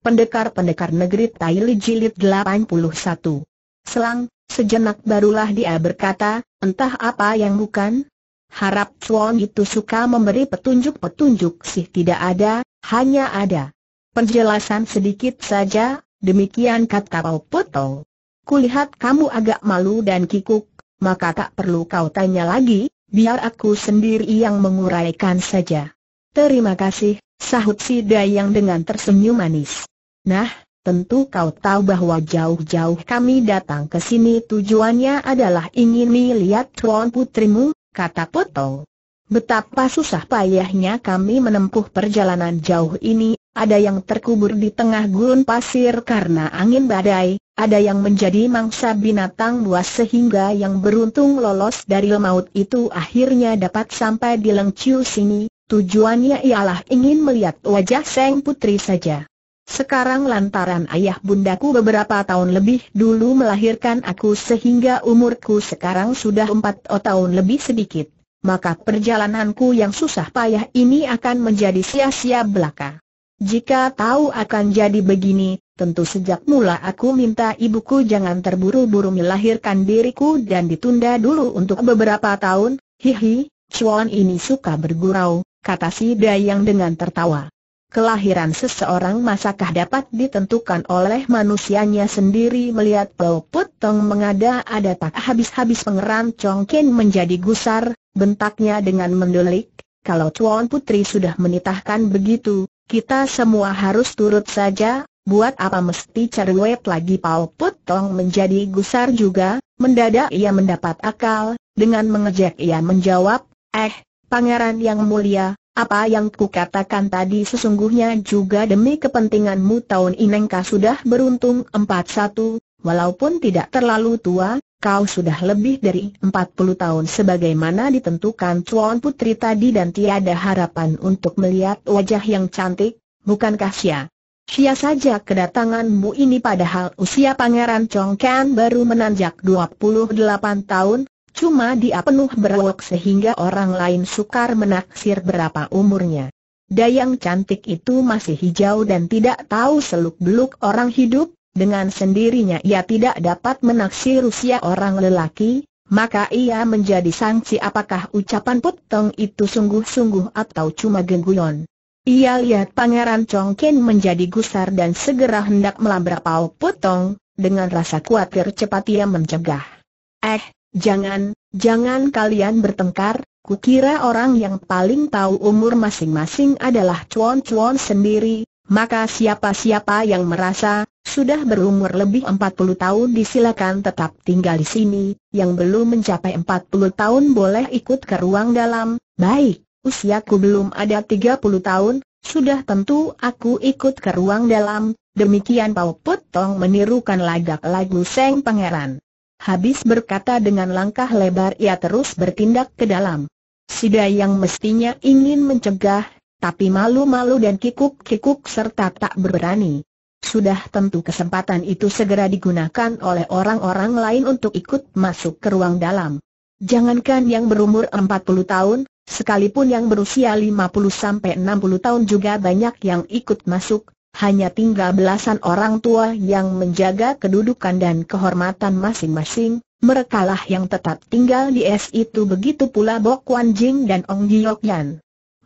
Pendekar-pendekar negeri Taili Jilid 81. Selang, sejenak barulah dia berkata, entah apa yang bukan. Harap Chuan itu suka memberi petunjuk-petunjuk sih tidak ada, hanya ada. Penjelasan sedikit saja, demikian kata Pau Poto Kulihat kamu agak malu dan kikuk, maka tak perlu kau tanya lagi, biar aku sendiri yang menguraikan saja. Terima kasih, sahut si Dayang dengan tersenyum manis. Nah, tentu kau tahu bahwa jauh-jauh kami datang ke sini tujuannya adalah ingin melihat tuan putrimu, kata Potong. Betapa susah payahnya kami menempuh perjalanan jauh ini, ada yang terkubur di tengah gurun pasir karena angin badai, ada yang menjadi mangsa binatang buas sehingga yang beruntung lolos dari maut itu akhirnya dapat sampai di Lengciu sini, tujuannya ialah ingin melihat wajah Seng Putri saja. Sekarang lantaran ayah bundaku beberapa tahun lebih dulu melahirkan aku sehingga umurku sekarang sudah empat tahun lebih sedikit, maka perjalananku yang susah payah ini akan menjadi sia-sia belaka. Jika tahu akan jadi begini, tentu sejak mula aku minta ibuku jangan terburu-buru melahirkan diriku dan ditunda dulu untuk beberapa tahun, hihi, cuan ini suka bergurau, kata si Dayang dengan tertawa. Kelahiran seseorang masakah dapat ditentukan oleh manusianya sendiri melihat Pau Putong mengada-ada tak habis-habis pengeran Chongkin menjadi gusar, bentaknya dengan mendulik. kalau Chuan Putri sudah menitahkan begitu, kita semua harus turut saja, buat apa mesti cari cerwet lagi Pau Putong menjadi gusar juga, mendadak ia mendapat akal, dengan mengejek ia menjawab, eh, pangeran yang mulia, apa yang kukatakan tadi sesungguhnya juga demi kepentinganmu tahun Inengka sudah beruntung 41, walaupun tidak terlalu tua, kau sudah lebih dari 40 tahun sebagaimana ditentukan cuan Putri tadi dan tiada harapan untuk melihat wajah yang cantik, bukankah Sia? Sia saja kedatanganmu ini padahal usia Pangeran Chongkan baru menanjak 28 tahun, Cuma dia penuh berwok sehingga orang lain sukar menaksir berapa umurnya. Dayang cantik itu masih hijau dan tidak tahu seluk-beluk orang hidup, dengan sendirinya ia tidak dapat menaksir usia orang lelaki, maka ia menjadi sangsi apakah ucapan Putong itu sungguh-sungguh atau cuma gengguyon. Ia lihat Pangeran Chongqing menjadi gusar dan segera hendak melabrak Pau Putong, dengan rasa khawatir cepat ia mencegah. Eh, Jangan, jangan kalian bertengkar, kukira orang yang paling tahu umur masing-masing adalah cuan-cuan sendiri, maka siapa-siapa yang merasa sudah berumur lebih empat puluh tahun disilakan tetap tinggal di sini, yang belum mencapai empat puluh tahun boleh ikut ke ruang dalam. Baik, usiaku belum ada tiga puluh tahun, sudah tentu aku ikut ke ruang dalam. Demikian Pau putong menirukan lagak lagu Seng Pangeran. Habis berkata dengan langkah lebar ia terus bertindak ke dalam. Sida yang mestinya ingin mencegah, tapi malu-malu dan kikuk-kikuk serta tak berani. Sudah tentu kesempatan itu segera digunakan oleh orang-orang lain untuk ikut masuk ke ruang dalam. Jangankan yang berumur 40 tahun, sekalipun yang berusia 50-60 tahun juga banyak yang ikut masuk, hanya tinggal belasan orang tua yang menjaga kedudukan dan kehormatan masing-masing, merekalah yang tetap tinggal di es itu begitu pula Bok Wan Jing dan Ong Giok Yan.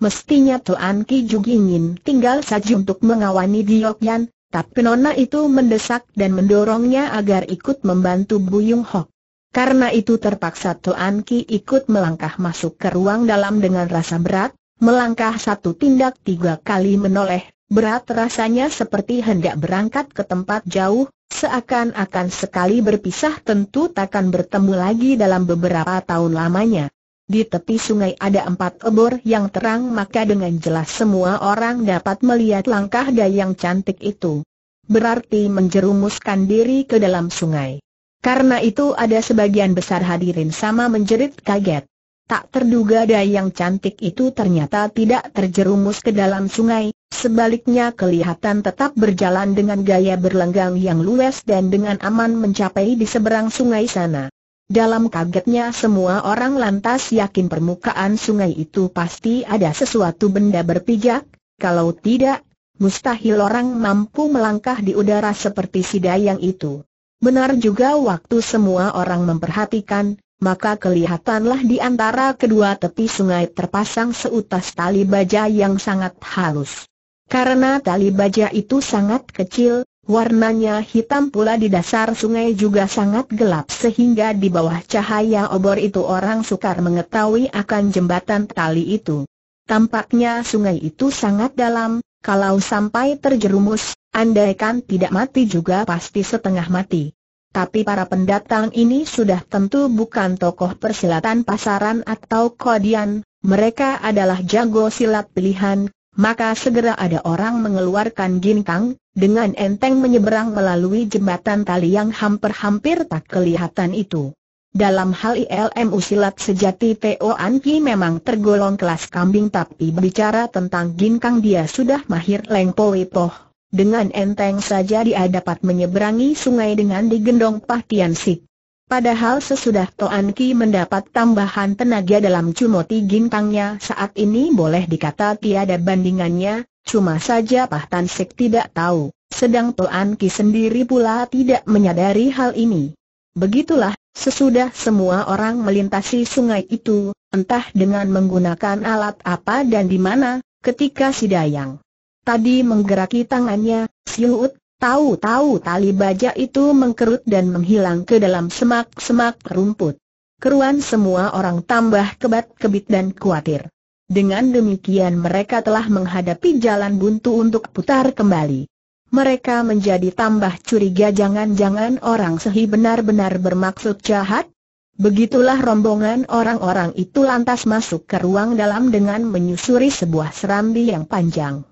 Mestinya Tuan Ki juga ingin tinggal saja untuk mengawani Giok Yan, tapi Nona itu mendesak dan mendorongnya agar ikut membantu Bu Buyung Hok. Karena itu terpaksa Tuan Ki ikut melangkah masuk ke ruang dalam dengan rasa berat, melangkah satu tindak tiga kali menoleh Berat rasanya seperti hendak berangkat ke tempat jauh, seakan-akan sekali berpisah tentu takkan bertemu lagi dalam beberapa tahun lamanya. Di tepi sungai ada empat obor yang terang maka dengan jelas semua orang dapat melihat langkah dayang cantik itu. Berarti menjerumuskan diri ke dalam sungai. Karena itu ada sebagian besar hadirin sama menjerit kaget. Tak terduga dayang cantik itu ternyata tidak terjerumus ke dalam sungai, Sebaliknya kelihatan tetap berjalan dengan gaya berlenggang yang luwes dan dengan aman mencapai di seberang sungai sana. Dalam kagetnya semua orang lantas yakin permukaan sungai itu pasti ada sesuatu benda berpijak, kalau tidak, mustahil orang mampu melangkah di udara seperti si dayang itu. Benar juga waktu semua orang memperhatikan, maka kelihatanlah di antara kedua tepi sungai terpasang seutas tali baja yang sangat halus. Karena tali baja itu sangat kecil, warnanya hitam pula di dasar sungai juga sangat gelap sehingga di bawah cahaya obor itu orang sukar mengetahui akan jembatan tali itu. Tampaknya sungai itu sangat dalam, kalau sampai terjerumus, andaikan tidak mati juga pasti setengah mati. Tapi para pendatang ini sudah tentu bukan tokoh persilatan pasaran atau kodian, mereka adalah jago silat pilihan, maka segera ada orang mengeluarkan ginkang, dengan enteng menyeberang melalui jembatan tali yang hampir-hampir tak kelihatan itu. Dalam hal ilmu silat sejati Teo An Ki memang tergolong kelas kambing tapi berbicara tentang ginkang dia sudah mahir lengpoi poh. Dengan enteng saja dia dapat menyeberangi sungai dengan digendong Pah Tian Sik. Padahal sesudah Toan Ki mendapat tambahan tenaga dalam cumoti Tangnya saat ini boleh dikata tiada bandingannya, cuma saja Pak Tan Sek tidak tahu, sedang Toan Ki sendiri pula tidak menyadari hal ini. Begitulah, sesudah semua orang melintasi sungai itu, entah dengan menggunakan alat apa dan di mana, ketika si Dayang tadi menggeraki tangannya, Siut Tahu-tahu tali baja itu mengkerut dan menghilang ke dalam semak-semak rumput. Keruan semua orang tambah kebat-kebit dan khawatir. Dengan demikian mereka telah menghadapi jalan buntu untuk putar kembali. Mereka menjadi tambah curiga jangan-jangan orang sehi benar-benar bermaksud jahat, Begitulah rombongan orang-orang itu lantas masuk ke ruang dalam dengan menyusuri sebuah serambi yang panjang.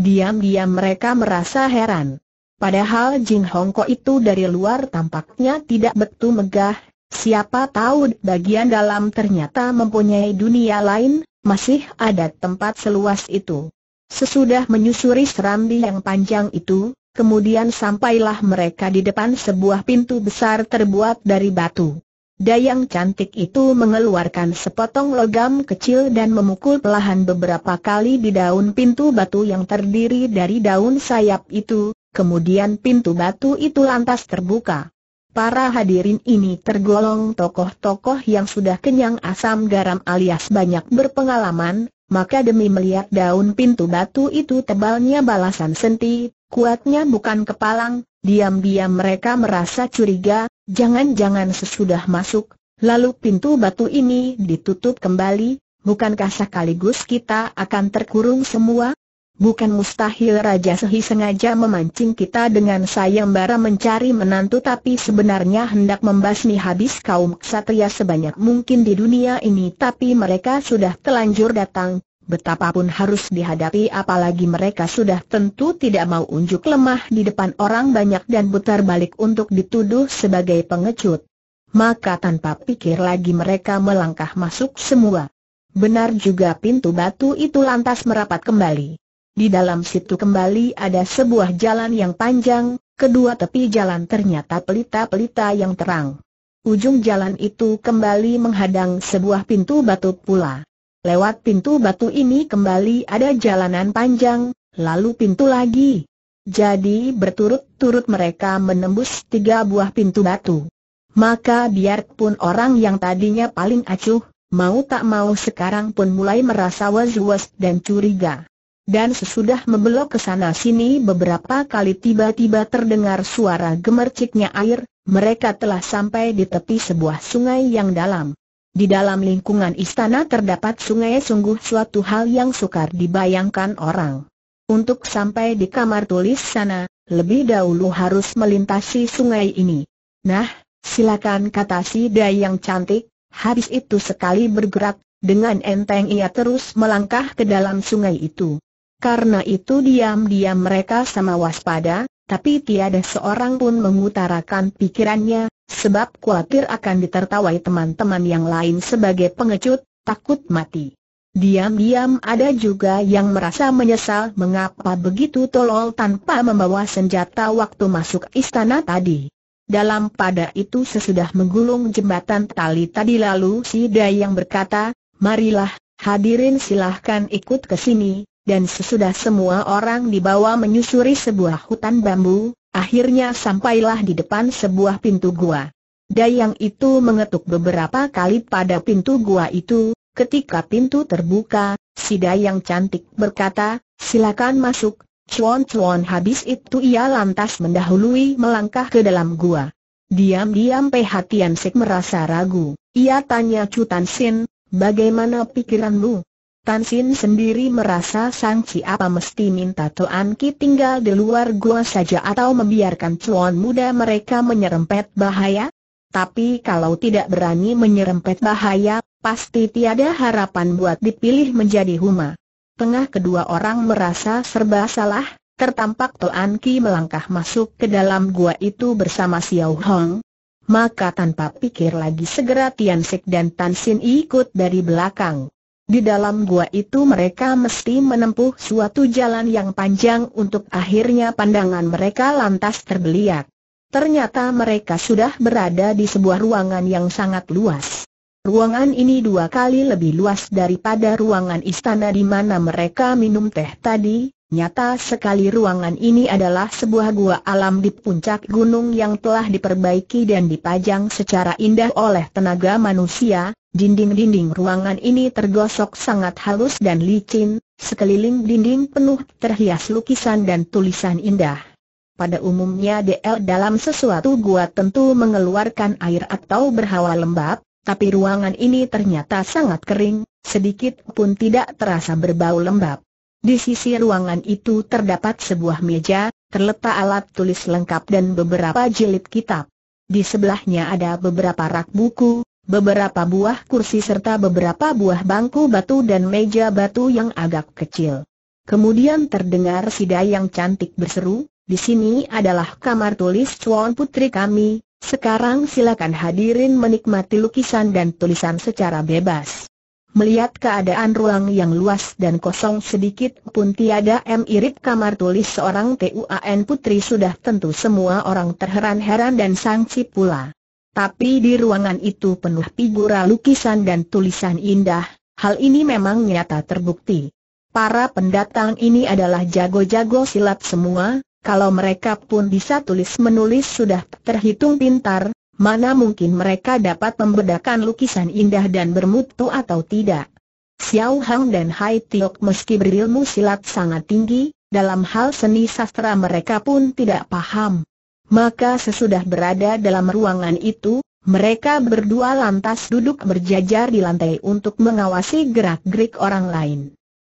Diam-diam mereka merasa heran. Padahal Jing Hongko itu dari luar tampaknya tidak betul megah, siapa tahu bagian dalam ternyata mempunyai dunia lain, masih ada tempat seluas itu. Sesudah menyusuri serambi yang panjang itu, kemudian sampailah mereka di depan sebuah pintu besar terbuat dari batu. Dayang cantik itu mengeluarkan sepotong logam kecil dan memukul pelahan beberapa kali di daun pintu batu yang terdiri dari daun sayap itu, kemudian pintu batu itu lantas terbuka. Para hadirin ini tergolong tokoh-tokoh yang sudah kenyang asam garam alias banyak berpengalaman, maka demi melihat daun pintu batu itu tebalnya balasan senti, kuatnya bukan kepalang, diam-diam mereka merasa curiga, jangan-jangan sesudah masuk, lalu pintu batu ini ditutup kembali, bukankah sekaligus kita akan terkurung semua? Bukan mustahil Raja Sehi sengaja memancing kita dengan sayembara mencari menantu tapi sebenarnya hendak membasmi habis kaum ksatria sebanyak mungkin di dunia ini tapi mereka sudah telanjur datang, betapapun harus dihadapi apalagi mereka sudah tentu tidak mau unjuk lemah di depan orang banyak dan putar balik untuk dituduh sebagai pengecut. Maka tanpa pikir lagi mereka melangkah masuk semua. Benar juga pintu batu itu lantas merapat kembali. Di dalam situ kembali ada sebuah jalan yang panjang, kedua tepi jalan ternyata pelita-pelita yang terang. Ujung jalan itu kembali menghadang sebuah pintu batu pula. Lewat pintu batu ini kembali ada jalanan panjang, lalu pintu lagi. Jadi berturut-turut mereka menembus tiga buah pintu batu. Maka biarpun orang yang tadinya paling acuh, mau tak mau sekarang pun mulai merasa was-was dan curiga. Dan sesudah membelok ke sana sini beberapa kali tiba-tiba terdengar suara gemerciknya air, mereka telah sampai di tepi sebuah sungai yang dalam. Di dalam lingkungan istana terdapat sungai sungguh suatu hal yang sukar dibayangkan orang. Untuk sampai di kamar tulis sana, lebih dahulu harus melintasi sungai ini. Nah, silakan kata si dayang yang cantik, habis itu sekali bergerak, dengan enteng ia terus melangkah ke dalam sungai itu. Karena itu diam-diam mereka sama waspada, tapi tiada seorang pun mengutarakan pikirannya, sebab khawatir akan ditertawai teman-teman yang lain sebagai pengecut, takut mati. Diam-diam ada juga yang merasa menyesal mengapa begitu tolol tanpa membawa senjata waktu masuk istana tadi. Dalam pada itu sesudah menggulung jembatan tali tadi lalu si Dayang berkata, Marilah, hadirin silahkan ikut ke sini, dan sesudah semua orang dibawa menyusuri sebuah hutan bambu, akhirnya sampailah di depan sebuah pintu gua. Dayang itu mengetuk beberapa kali pada pintu gua itu, ketika pintu terbuka, si Dayang cantik berkata, silakan masuk, cuan-cuan habis itu ia lantas mendahului melangkah ke dalam gua. Diam-diam Pehatian Sek merasa ragu, ia tanya Cutan Sin, bagaimana pikiranmu? Tan Sin sendiri merasa Sang apa mesti minta Tuan Ki tinggal di luar gua saja atau membiarkan cuan muda mereka menyerempet bahaya? Tapi kalau tidak berani menyerempet bahaya, pasti tiada harapan buat dipilih menjadi Huma. Tengah kedua orang merasa serba salah, tertampak Tuan Ki melangkah masuk ke dalam gua itu bersama Xiao Hong. Maka tanpa pikir lagi segera Tian Sik dan Tan Sin ikut dari belakang. Di dalam gua itu mereka mesti menempuh suatu jalan yang panjang untuk akhirnya pandangan mereka lantas terbeliak. Ternyata mereka sudah berada di sebuah ruangan yang sangat luas. Ruangan ini dua kali lebih luas daripada ruangan istana di mana mereka minum teh tadi, Nyata sekali ruangan ini adalah sebuah gua alam di puncak gunung yang telah diperbaiki dan dipajang secara indah oleh tenaga manusia, dinding-dinding ruangan ini tergosok sangat halus dan licin, sekeliling dinding penuh terhias lukisan dan tulisan indah. Pada umumnya DL dalam sesuatu gua tentu mengeluarkan air atau berhawa lembab, tapi ruangan ini ternyata sangat kering, sedikit pun tidak terasa berbau lembab. Di sisi ruangan itu terdapat sebuah meja, terletak alat tulis lengkap dan beberapa jilid kitab. Di sebelahnya ada beberapa rak buku, beberapa buah kursi serta beberapa buah bangku batu dan meja batu yang agak kecil. Kemudian terdengar Sida yang cantik berseru, di sini adalah kamar tulis cuan Putri kami, sekarang silakan hadirin menikmati lukisan dan tulisan secara bebas. Melihat keadaan ruang yang luas dan kosong sedikit pun tiada M. Irip kamar tulis seorang TUAN putri sudah tentu semua orang terheran-heran dan sangsi pula. Tapi di ruangan itu penuh figura lukisan dan tulisan indah, hal ini memang nyata terbukti. Para pendatang ini adalah jago-jago silat semua, kalau mereka pun bisa tulis menulis sudah terhitung pintar, mana mungkin mereka dapat membedakan lukisan indah dan bermutu atau tidak. Xiao Hang dan Hai Tiok meski berilmu silat sangat tinggi, dalam hal seni sastra mereka pun tidak paham. Maka sesudah berada dalam ruangan itu, mereka berdua lantas duduk berjajar di lantai untuk mengawasi gerak-gerik orang lain.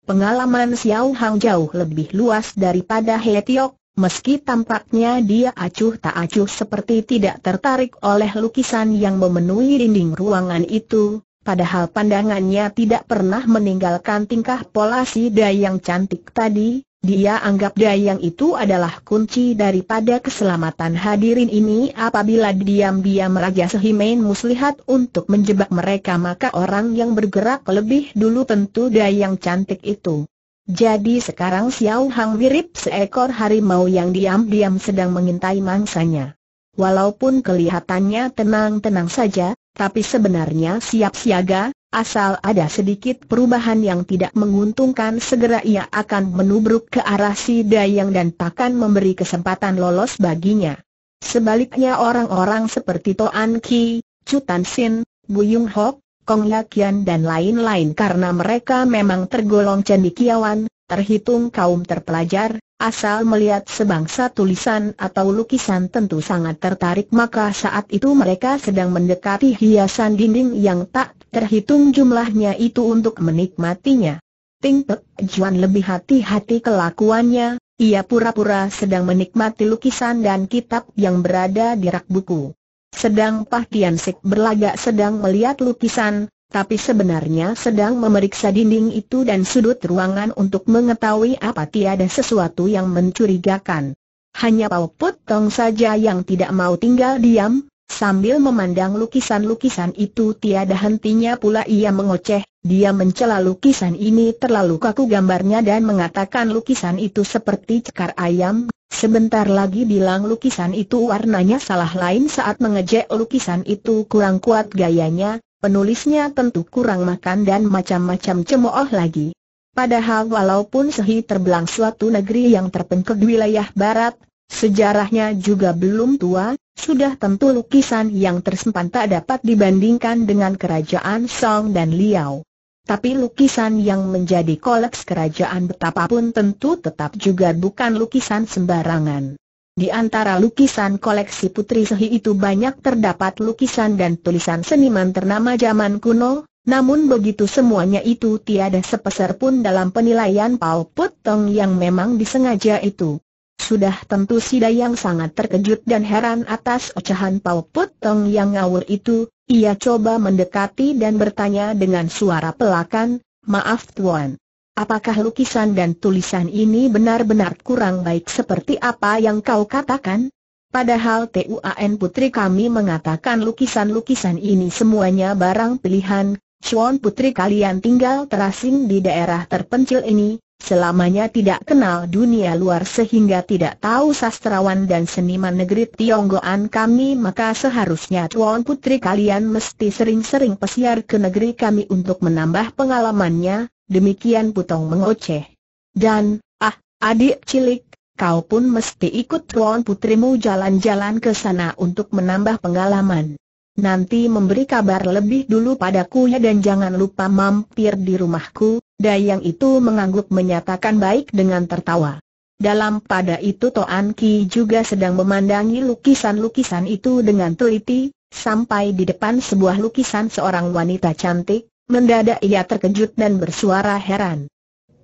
Pengalaman Xiao Hang jauh lebih luas daripada Hai Tiok, Meski tampaknya dia acuh tak acuh seperti tidak tertarik oleh lukisan yang memenuhi dinding ruangan itu, padahal pandangannya tidak pernah meninggalkan tingkah pola si Dayang cantik tadi, dia anggap Dayang itu adalah kunci daripada keselamatan hadirin ini apabila diam-diam Raja Sehimein muslihat untuk menjebak mereka maka orang yang bergerak lebih dulu tentu Dayang cantik itu. Jadi sekarang Xiao Hang mirip seekor harimau yang diam-diam sedang mengintai mangsanya. Walaupun kelihatannya tenang-tenang saja, tapi sebenarnya siap siaga, asal ada sedikit perubahan yang tidak menguntungkan segera ia akan menubruk ke arah si Dayang dan takkan memberi kesempatan lolos baginya. Sebaliknya orang-orang seperti Toan Ki, Chu Tan Sin, Buyung Hok, Kong Lakian dan lain-lain karena mereka memang tergolong cendikiawan, terhitung kaum terpelajar, asal melihat sebangsa tulisan atau lukisan tentu sangat tertarik maka saat itu mereka sedang mendekati hiasan dinding yang tak terhitung jumlahnya itu untuk menikmatinya. Ting Pek Juan lebih hati-hati kelakuannya, ia pura-pura sedang menikmati lukisan dan kitab yang berada di rak buku. Sedang Pah Tian Sik berlagak sedang melihat lukisan, tapi sebenarnya sedang memeriksa dinding itu dan sudut ruangan untuk mengetahui apa tiada sesuatu yang mencurigakan. Hanya Paul Put Tong saja yang tidak mau tinggal diam, sambil memandang lukisan-lukisan itu tiada hentinya pula ia mengoceh, dia mencela lukisan ini terlalu kaku gambarnya dan mengatakan lukisan itu seperti cekar ayam. Sebentar lagi bilang lukisan itu warnanya salah lain saat mengejek lukisan itu kurang kuat gayanya, penulisnya tentu kurang makan dan macam-macam cemooh lagi. Padahal walaupun Sehi terbelang suatu negeri yang terpencil wilayah barat, sejarahnya juga belum tua, sudah tentu lukisan yang tersempan tak dapat dibandingkan dengan kerajaan Song dan Liao. Tapi lukisan yang menjadi koleks kerajaan betapapun tentu tetap juga bukan lukisan sembarangan. Di antara lukisan koleksi Putri Sehi itu banyak terdapat lukisan dan tulisan seniman ternama zaman kuno, namun begitu semuanya itu tiada sepeser pun dalam penilaian Pau Putong yang memang disengaja itu. Sudah tentu si Dayang sangat terkejut dan heran atas ocahan Pau Putong yang ngawur itu, ia coba mendekati dan bertanya dengan suara pelakan, maaf Tuan. Apakah lukisan dan tulisan ini benar-benar kurang baik seperti apa yang kau katakan? Padahal TUAN putri kami mengatakan lukisan-lukisan ini semuanya barang pilihan, Tuan putri kalian tinggal terasing di daerah terpencil ini, Selamanya tidak kenal dunia luar sehingga tidak tahu sastrawan dan seniman negeri Tionggoan kami maka seharusnya Tuan Putri kalian mesti sering-sering pesiar ke negeri kami untuk menambah pengalamannya, demikian Putong mengoceh. Dan, ah, adik cilik, kau pun mesti ikut Tuan Putrimu jalan-jalan ke sana untuk menambah pengalaman nanti memberi kabar lebih dulu padaku ya dan jangan lupa mampir di rumahku, Dayang itu mengangguk menyatakan baik dengan tertawa. Dalam pada itu Toan Ki juga sedang memandangi lukisan-lukisan itu dengan teliti, sampai di depan sebuah lukisan seorang wanita cantik, mendadak ia terkejut dan bersuara heran.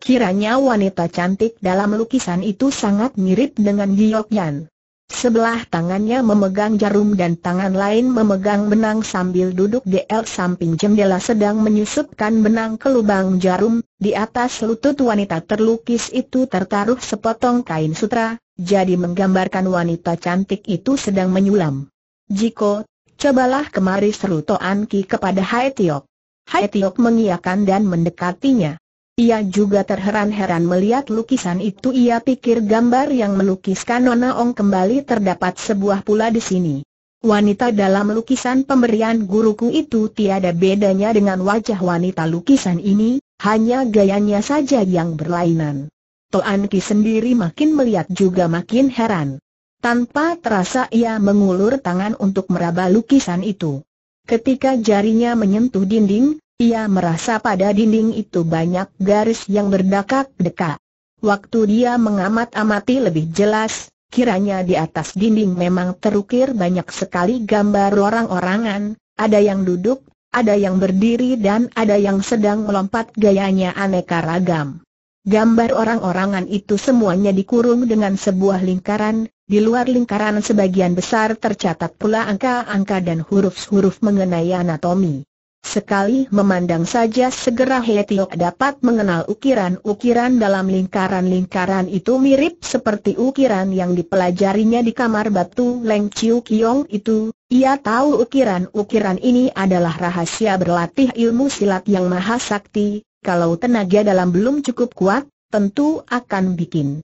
Kiranya wanita cantik dalam lukisan itu sangat mirip dengan Giyok Yan. Sebelah tangannya memegang jarum dan tangan lain memegang benang sambil duduk di el samping jendela sedang menyusupkan benang ke lubang jarum. Di atas lutut wanita terlukis itu tertaruh sepotong kain sutra, jadi menggambarkan wanita cantik itu sedang menyulam. Jiko, cobalah kemari seru Toan Ki kepada Hai Tiok. Hai Tiok mengiyakan dan mendekatinya. Ia juga terheran-heran melihat lukisan itu ia pikir gambar yang melukiskan Nona Ong kembali terdapat sebuah pula di sini. Wanita dalam lukisan pemberian guruku itu tiada bedanya dengan wajah wanita lukisan ini, hanya gayanya saja yang berlainan. Toan Ki sendiri makin melihat juga makin heran. Tanpa terasa ia mengulur tangan untuk meraba lukisan itu. Ketika jarinya menyentuh dinding, ia merasa pada dinding itu banyak garis yang berdakak-dekak. Waktu dia mengamat-amati lebih jelas, kiranya di atas dinding memang terukir banyak sekali gambar orang-orangan, ada yang duduk, ada yang berdiri dan ada yang sedang melompat gayanya aneka ragam. Gambar orang-orangan itu semuanya dikurung dengan sebuah lingkaran, di luar lingkaran sebagian besar tercatat pula angka-angka dan huruf-huruf mengenai anatomi. Sekali memandang saja segera Hetiok dapat mengenal ukiran-ukiran dalam lingkaran-lingkaran itu mirip seperti ukiran yang dipelajarinya di kamar batu Leng Chiu Kiong itu. Ia tahu ukiran-ukiran ini adalah rahasia berlatih ilmu silat yang maha sakti, kalau tenaga dalam belum cukup kuat, tentu akan bikin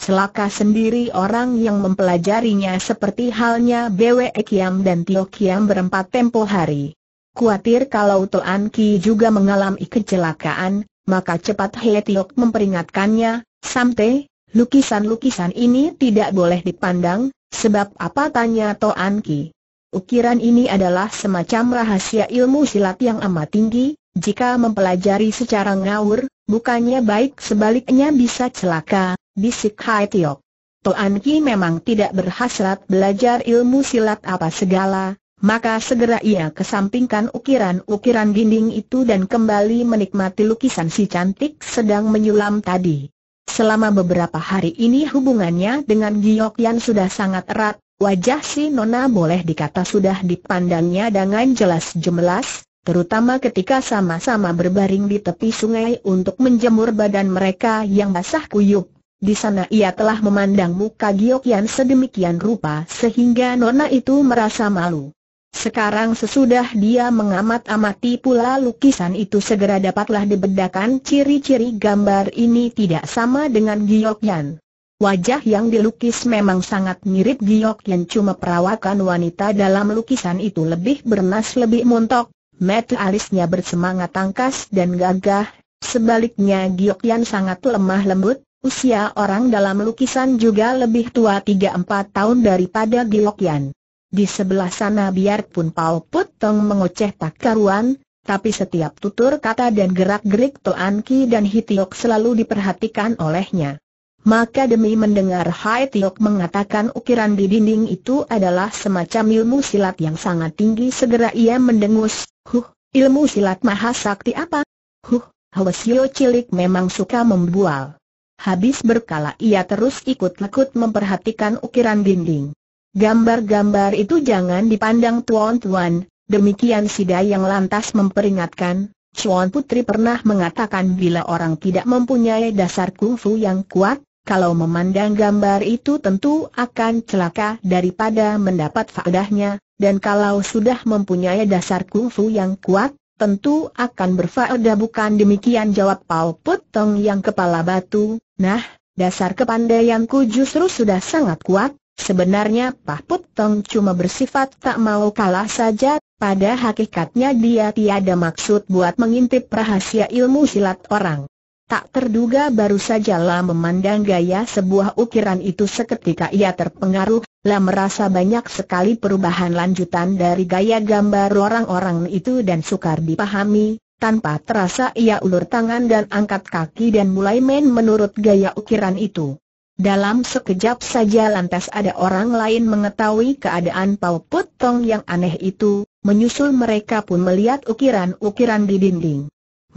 Selaka sendiri orang yang mempelajarinya seperti halnya Bwe Kiam dan Tio Kiam berempat tempo hari. Kuatir kalau Toan Ki juga mengalami kecelakaan, maka cepat He Tiok memperingatkannya, Samte, lukisan-lukisan ini tidak boleh dipandang, sebab apa tanya Toan Ki? Ukiran ini adalah semacam rahasia ilmu silat yang amat tinggi, jika mempelajari secara ngawur, bukannya baik sebaliknya bisa celaka, bisik Hai Tiok. Toan Ki memang tidak berhasrat belajar ilmu silat apa segala, maka segera ia kesampingkan ukiran-ukiran dinding itu dan kembali menikmati lukisan si cantik sedang menyulam tadi. Selama beberapa hari ini hubungannya dengan Giok Yan sudah sangat erat, wajah si Nona boleh dikata sudah dipandangnya dengan jelas jemelas, terutama ketika sama-sama berbaring di tepi sungai untuk menjemur badan mereka yang basah kuyup. Di sana ia telah memandang muka Giok Yan sedemikian rupa sehingga Nona itu merasa malu. Sekarang sesudah dia mengamat-amati pula lukisan itu segera dapatlah dibedakan ciri-ciri gambar ini tidak sama dengan Giokyan. Wajah yang dilukis memang sangat mirip Giokyan cuma perawakan wanita dalam lukisan itu lebih bernas lebih montok, mata alisnya bersemangat tangkas dan gagah, sebaliknya Giokyan sangat lemah lembut, usia orang dalam lukisan juga lebih tua 3-4 tahun daripada Giokyan. Di sebelah sana biarpun Pao Put Tong mengoceh tak karuan, tapi setiap tutur kata dan gerak-gerik Toan Ki dan Hitiok selalu diperhatikan olehnya. Maka demi mendengar Hai Tiok mengatakan ukiran di dinding itu adalah semacam ilmu silat yang sangat tinggi segera ia mendengus, huh, ilmu silat maha sakti apa? Huh, Hwasyo cilik memang suka membual. Habis berkala ia terus ikut-lekut memperhatikan ukiran dinding. Gambar-gambar itu jangan dipandang tuan-tuan, demikian Sida yang lantas memperingatkan, Chuan Putri pernah mengatakan bila orang tidak mempunyai dasar kungfu yang kuat, kalau memandang gambar itu tentu akan celaka daripada mendapat faedahnya, dan kalau sudah mempunyai dasar kungfu yang kuat, tentu akan berfaedah bukan demikian jawab Paul Putong yang kepala batu, nah, dasar kepandaianku justru sudah sangat kuat, Sebenarnya Pak Putong cuma bersifat tak mau kalah saja, pada hakikatnya dia tiada maksud buat mengintip rahasia ilmu silat orang. Tak terduga baru sajalah memandang gaya sebuah ukiran itu seketika ia terpengaruh, lah merasa banyak sekali perubahan lanjutan dari gaya gambar orang-orang itu dan sukar dipahami, tanpa terasa ia ulur tangan dan angkat kaki dan mulai main menurut gaya ukiran itu. Dalam sekejap saja lantas ada orang lain mengetahui keadaan Pau Put Tong yang aneh itu, menyusul mereka pun melihat ukiran-ukiran di dinding.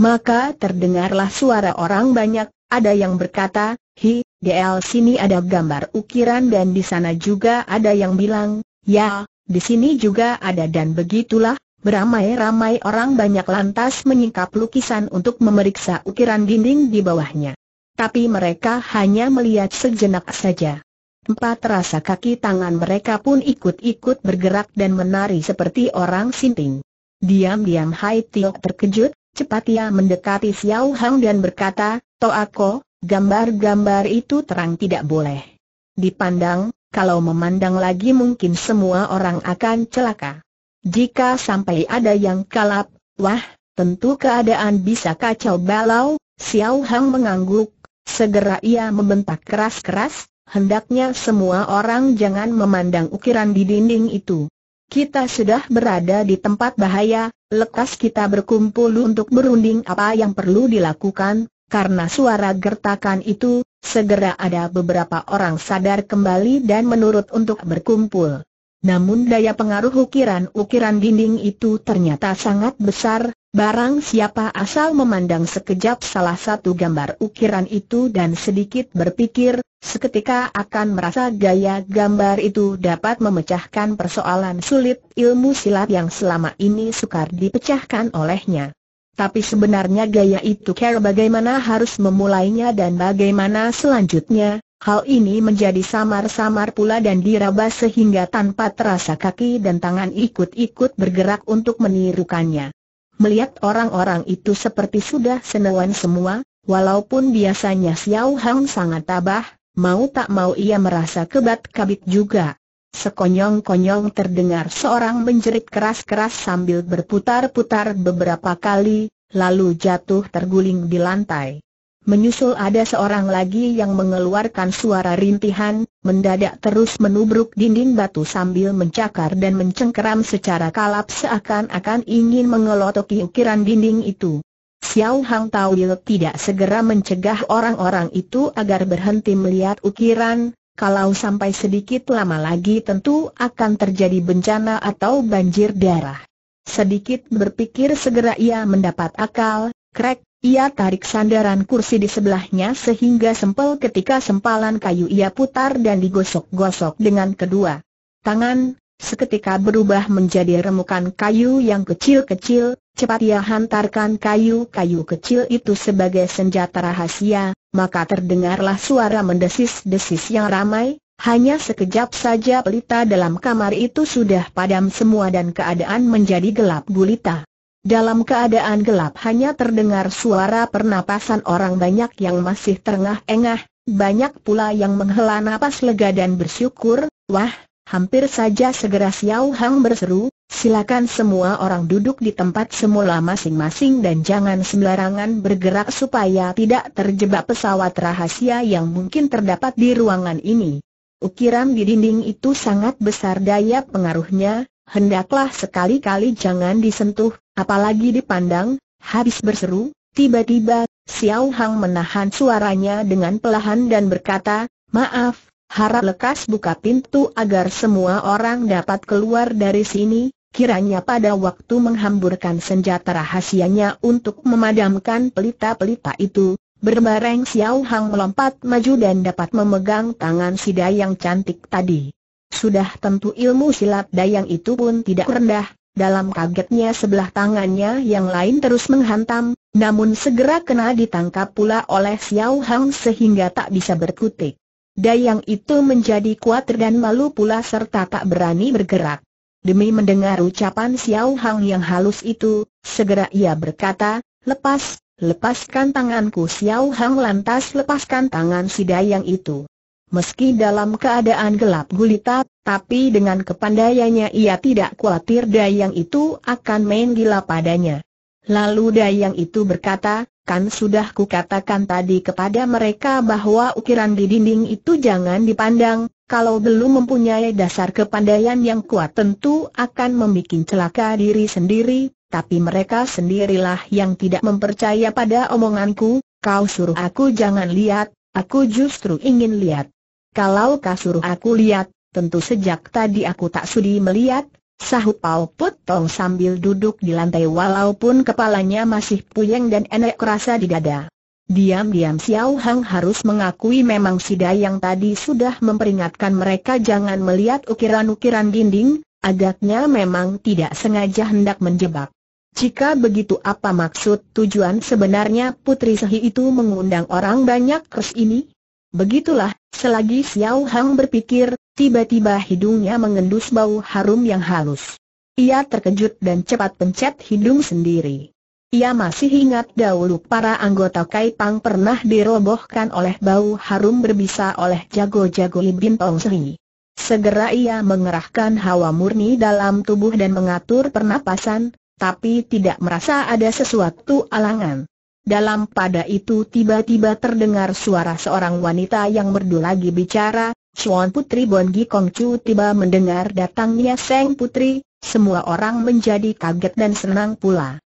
Maka terdengarlah suara orang banyak, ada yang berkata, Hi, DL sini ada gambar ukiran dan di sana juga ada yang bilang, Ya, di sini juga ada dan begitulah, beramai-ramai orang banyak lantas menyingkap lukisan untuk memeriksa ukiran dinding di bawahnya tapi mereka hanya melihat sejenak saja. Empat rasa kaki tangan mereka pun ikut-ikut bergerak dan menari seperti orang sinting. Diam-diam Hai Tiok terkejut, cepat ia mendekati Xiao Hang dan berkata, Toako, gambar-gambar itu terang tidak boleh. Dipandang, kalau memandang lagi mungkin semua orang akan celaka. Jika sampai ada yang kalap, wah, tentu keadaan bisa kacau balau, Xiao Hang mengangguk, Segera ia membentak keras-keras, hendaknya semua orang jangan memandang ukiran di dinding itu. Kita sudah berada di tempat bahaya, lekas kita berkumpul untuk berunding apa yang perlu dilakukan, karena suara gertakan itu, segera ada beberapa orang sadar kembali dan menurut untuk berkumpul. Namun daya pengaruh ukiran-ukiran dinding itu ternyata sangat besar, Barang siapa asal memandang sekejap salah satu gambar ukiran itu dan sedikit berpikir, seketika akan merasa gaya gambar itu dapat memecahkan persoalan sulit ilmu silat yang selama ini sukar dipecahkan olehnya. Tapi sebenarnya gaya itu care bagaimana harus memulainya dan bagaimana selanjutnya, hal ini menjadi samar-samar pula dan diraba sehingga tanpa terasa kaki dan tangan ikut-ikut bergerak untuk menirukannya. Melihat orang-orang itu seperti sudah senewan semua, walaupun biasanya Xiao Hang sangat tabah, mau tak mau ia merasa kebat kabit juga. Sekonyong-konyong terdengar seorang menjerit keras-keras sambil berputar-putar beberapa kali, lalu jatuh terguling di lantai. Menyusul ada seorang lagi yang mengeluarkan suara rintihan, mendadak terus menubruk dinding batu sambil mencakar dan mencengkeram secara kalap seakan-akan ingin mengelotoki ukiran dinding itu. Xiao Hang Tawil tidak segera mencegah orang-orang itu agar berhenti melihat ukiran, kalau sampai sedikit lama lagi tentu akan terjadi bencana atau banjir darah. Sedikit berpikir segera ia mendapat akal, krek, ia tarik sandaran kursi di sebelahnya sehingga sempel ketika sempalan kayu ia putar dan digosok-gosok dengan kedua tangan, seketika berubah menjadi remukan kayu yang kecil-kecil, cepat ia hantarkan kayu-kayu kecil itu sebagai senjata rahasia, maka terdengarlah suara mendesis-desis yang ramai, hanya sekejap saja pelita dalam kamar itu sudah padam semua dan keadaan menjadi gelap gulita. Dalam keadaan gelap hanya terdengar suara pernapasan orang banyak yang masih terengah-engah, banyak pula yang menghela napas lega dan bersyukur, wah, hampir saja segera Xiao Hang berseru, silakan semua orang duduk di tempat semula masing-masing dan jangan sembarangan bergerak supaya tidak terjebak pesawat rahasia yang mungkin terdapat di ruangan ini. Ukiran di dinding itu sangat besar daya pengaruhnya, hendaklah sekali-kali jangan disentuh, apalagi dipandang, habis berseru, tiba-tiba, Xiao Hang menahan suaranya dengan pelahan dan berkata, maaf, harap lekas buka pintu agar semua orang dapat keluar dari sini, Kiranya pada waktu menghamburkan senjata rahasianya untuk memadamkan pelita-pelita itu, berbareng Xiao Hang melompat maju dan dapat memegang tangan si yang cantik tadi. Sudah tentu ilmu silat dayang itu pun tidak rendah, dalam kagetnya sebelah tangannya yang lain terus menghantam, namun segera kena ditangkap pula oleh Xiao Hang sehingga tak bisa berkutik. Dayang itu menjadi kuatir dan malu pula serta tak berani bergerak. Demi mendengar ucapan Xiao Hang yang halus itu, segera ia berkata, lepas, lepaskan tanganku Xiao Hang lantas lepaskan tangan si Dayang itu. Meski dalam keadaan gelap gulita, tapi dengan kepandaiannya ia tidak khawatir Dayang itu akan main gila padanya. Lalu Dayang itu berkata, kan sudah kukatakan tadi kepada mereka bahwa ukiran di dinding itu jangan dipandang, kalau belum mempunyai dasar kepandaian yang kuat tentu akan membuat celaka diri sendiri, tapi mereka sendirilah yang tidak mempercaya pada omonganku, kau suruh aku jangan lihat, aku justru ingin lihat. Kalau kau suruh aku lihat, tentu sejak tadi aku tak sudi melihat, sahut Paul Put Tong sambil duduk di lantai walaupun kepalanya masih puyeng dan enek kerasa di dada. Diam-diam Xiao Hang harus mengakui memang si Dayang tadi sudah memperingatkan mereka jangan melihat ukiran-ukiran dinding, agaknya memang tidak sengaja hendak menjebak. Jika begitu apa maksud tujuan sebenarnya Putri Sehi itu mengundang orang banyak kes ini? Begitulah, selagi Xiao Hang berpikir, tiba-tiba hidungnya mengendus bau harum yang halus. Ia terkejut dan cepat pencet hidung sendiri. Ia masih ingat dahulu para anggota Kaipang pernah dirobohkan oleh bau harum berbisa oleh jago-jago Libin Tong Sri. Segera ia mengerahkan hawa murni dalam tubuh dan mengatur pernapasan, tapi tidak merasa ada sesuatu alangan. Dalam pada itu tiba-tiba terdengar suara seorang wanita yang merdu lagi bicara, Chuan Putri Bon Gi Chu tiba mendengar datangnya Seng Putri, semua orang menjadi kaget dan senang pula.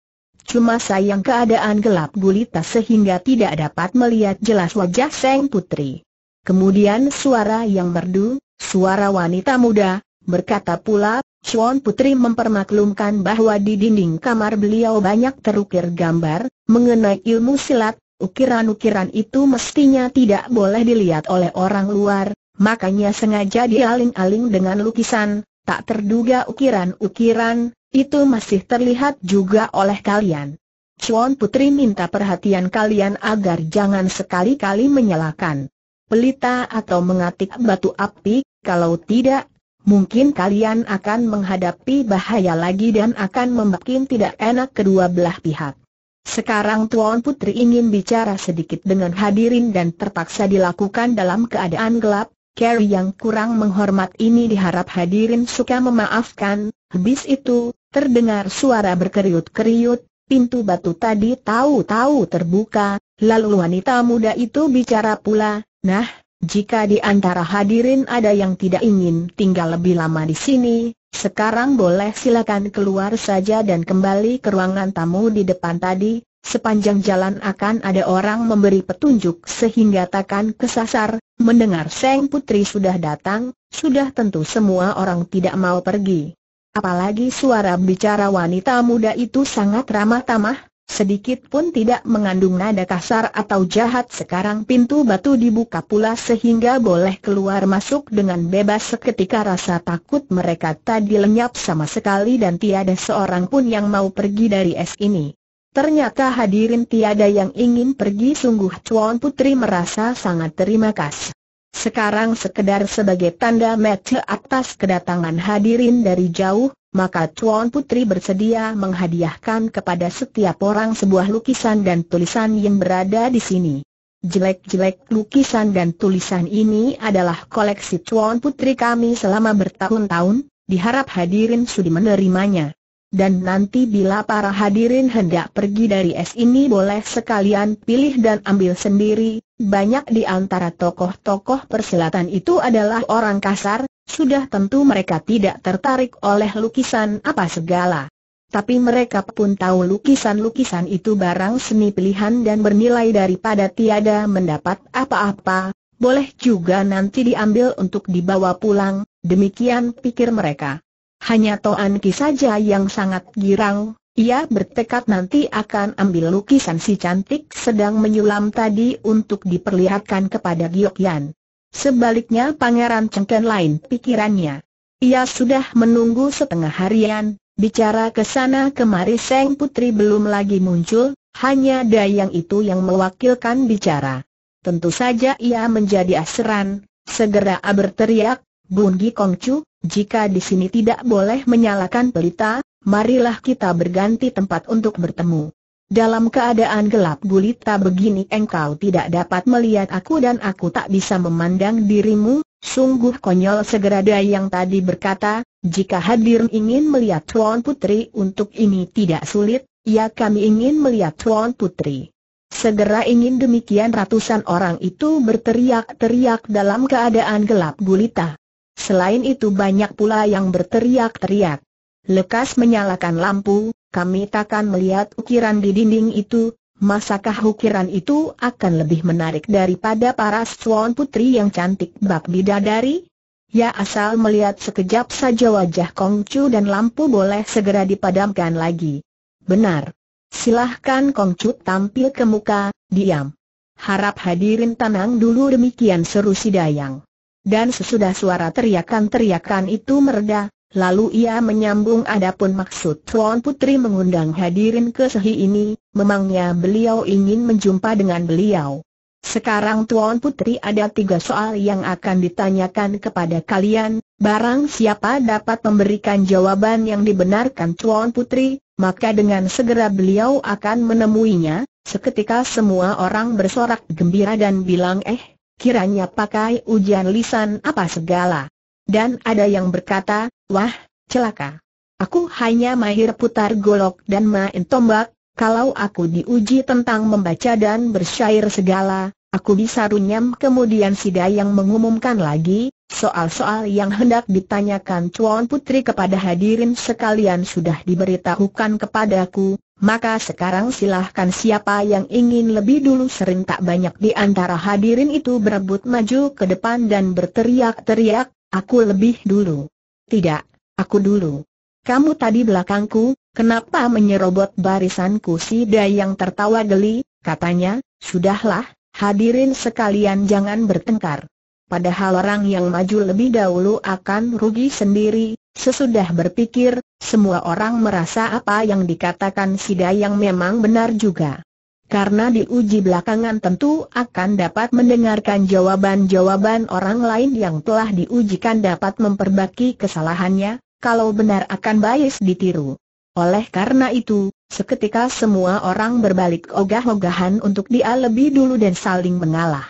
Cuma sayang keadaan gelap gulita sehingga tidak dapat melihat jelas wajah Seng Putri. Kemudian suara yang merdu, suara wanita muda, berkata pula, Chuan Putri mempermaklumkan bahwa di dinding kamar beliau banyak terukir gambar, mengenai ilmu silat, ukiran-ukiran itu mestinya tidak boleh dilihat oleh orang luar, makanya sengaja dialing-aling dengan lukisan, tak terduga ukiran-ukiran, itu masih terlihat juga oleh kalian. Chuan Putri minta perhatian kalian agar jangan sekali-kali menyalakan pelita atau mengatik batu api, kalau tidak mungkin kalian akan menghadapi bahaya lagi dan akan membuat tidak enak kedua belah pihak. Sekarang Tuan Putri ingin bicara sedikit dengan hadirin dan terpaksa dilakukan dalam keadaan gelap, Carrie yang kurang menghormat ini diharap hadirin suka memaafkan, habis itu, terdengar suara berkeriut-keriut, pintu batu tadi tahu-tahu terbuka, lalu wanita muda itu bicara pula, nah, jika di antara hadirin ada yang tidak ingin tinggal lebih lama di sini, sekarang boleh silakan keluar saja dan kembali ke ruangan tamu di depan tadi. Sepanjang jalan akan ada orang memberi petunjuk sehingga takkan kesasar. Mendengar Seng Putri sudah datang, sudah tentu semua orang tidak mau pergi. Apalagi suara bicara wanita muda itu sangat ramah-tamah, Sedikit pun tidak mengandung nada kasar atau jahat sekarang pintu batu dibuka pula sehingga boleh keluar masuk dengan bebas seketika rasa takut mereka tadi lenyap sama sekali dan tiada seorang pun yang mau pergi dari es ini. Ternyata hadirin tiada yang ingin pergi sungguh Chuan Putri merasa sangat terima kasih. Sekarang sekedar sebagai tanda mata atas kedatangan hadirin dari jauh, maka Tuan Putri bersedia menghadiahkan kepada setiap orang sebuah lukisan dan tulisan yang berada di sini. Jelek-jelek lukisan dan tulisan ini adalah koleksi Tuan Putri kami selama bertahun-tahun, diharap hadirin sudi menerimanya. Dan nanti bila para hadirin hendak pergi dari es ini boleh sekalian pilih dan ambil sendiri, banyak di antara tokoh-tokoh persilatan itu adalah orang kasar, sudah tentu mereka tidak tertarik oleh lukisan apa segala. Tapi mereka pun tahu lukisan-lukisan itu barang seni pilihan dan bernilai daripada tiada mendapat apa-apa, boleh juga nanti diambil untuk dibawa pulang, demikian pikir mereka. Hanya Toan Ki saja yang sangat girang, ia bertekad nanti akan ambil lukisan si cantik sedang menyulam tadi untuk diperlihatkan kepada Giokyan. Sebaliknya Pangeran Cengken lain pikirannya. Ia sudah menunggu setengah harian, bicara ke sana kemari Seng Putri belum lagi muncul, hanya Dayang itu yang mewakilkan bicara. Tentu saja ia menjadi aseran. segera berteriak, Bungi Kongcu, jika di sini tidak boleh menyalakan pelita, marilah kita berganti tempat untuk bertemu. Dalam keadaan gelap gulita begini engkau tidak dapat melihat aku dan aku tak bisa memandang dirimu, sungguh konyol segera dia yang tadi berkata, jika hadir ingin melihat Tuan Putri untuk ini tidak sulit, ya kami ingin melihat Tuan Putri. Segera ingin demikian ratusan orang itu berteriak-teriak dalam keadaan gelap gulita. Selain itu banyak pula yang berteriak-teriak. Lekas menyalakan lampu, kami takkan melihat ukiran di dinding itu, masakah ukiran itu akan lebih menarik daripada para swan putri yang cantik bak bidadari? Ya asal melihat sekejap saja wajah Kongcu dan lampu boleh segera dipadamkan lagi. Benar. Silahkan Kongcu tampil ke muka, diam. Harap hadirin tenang dulu demikian seru si Dayang. Dan sesudah suara teriakan-teriakan itu mereda, Lalu ia menyambung adapun maksud Tuan Putri mengundang hadirin ke Sehi ini, memangnya beliau ingin menjumpa dengan beliau. Sekarang Tuan Putri ada tiga soal yang akan ditanyakan kepada kalian, barang siapa dapat memberikan jawaban yang dibenarkan Tuan Putri, maka dengan segera beliau akan menemuinya, seketika semua orang bersorak gembira dan bilang eh, kiranya pakai ujian lisan apa segala. Dan ada yang berkata, wah, celaka. Aku hanya mahir putar golok dan main tombak, kalau aku diuji tentang membaca dan bersyair segala, aku bisa runyam kemudian si Dayang mengumumkan lagi, soal-soal yang hendak ditanyakan Cuan Putri kepada hadirin sekalian sudah diberitahukan kepadaku, maka sekarang silahkan siapa yang ingin lebih dulu sering tak banyak di antara hadirin itu berebut maju ke depan dan berteriak-teriak, Aku lebih dulu. Tidak, aku dulu. Kamu tadi belakangku, kenapa menyerobot barisanku si Dayang tertawa geli, katanya, sudahlah, hadirin sekalian jangan bertengkar. Padahal orang yang maju lebih dahulu akan rugi sendiri, sesudah berpikir, semua orang merasa apa yang dikatakan si Dayang memang benar juga karena diuji belakangan tentu akan dapat mendengarkan jawaban-jawaban orang lain yang telah diujikan dapat memperbaiki kesalahannya, kalau benar akan bias ditiru. Oleh karena itu, seketika semua orang berbalik ogah-ogahan untuk dia lebih dulu dan saling mengalah.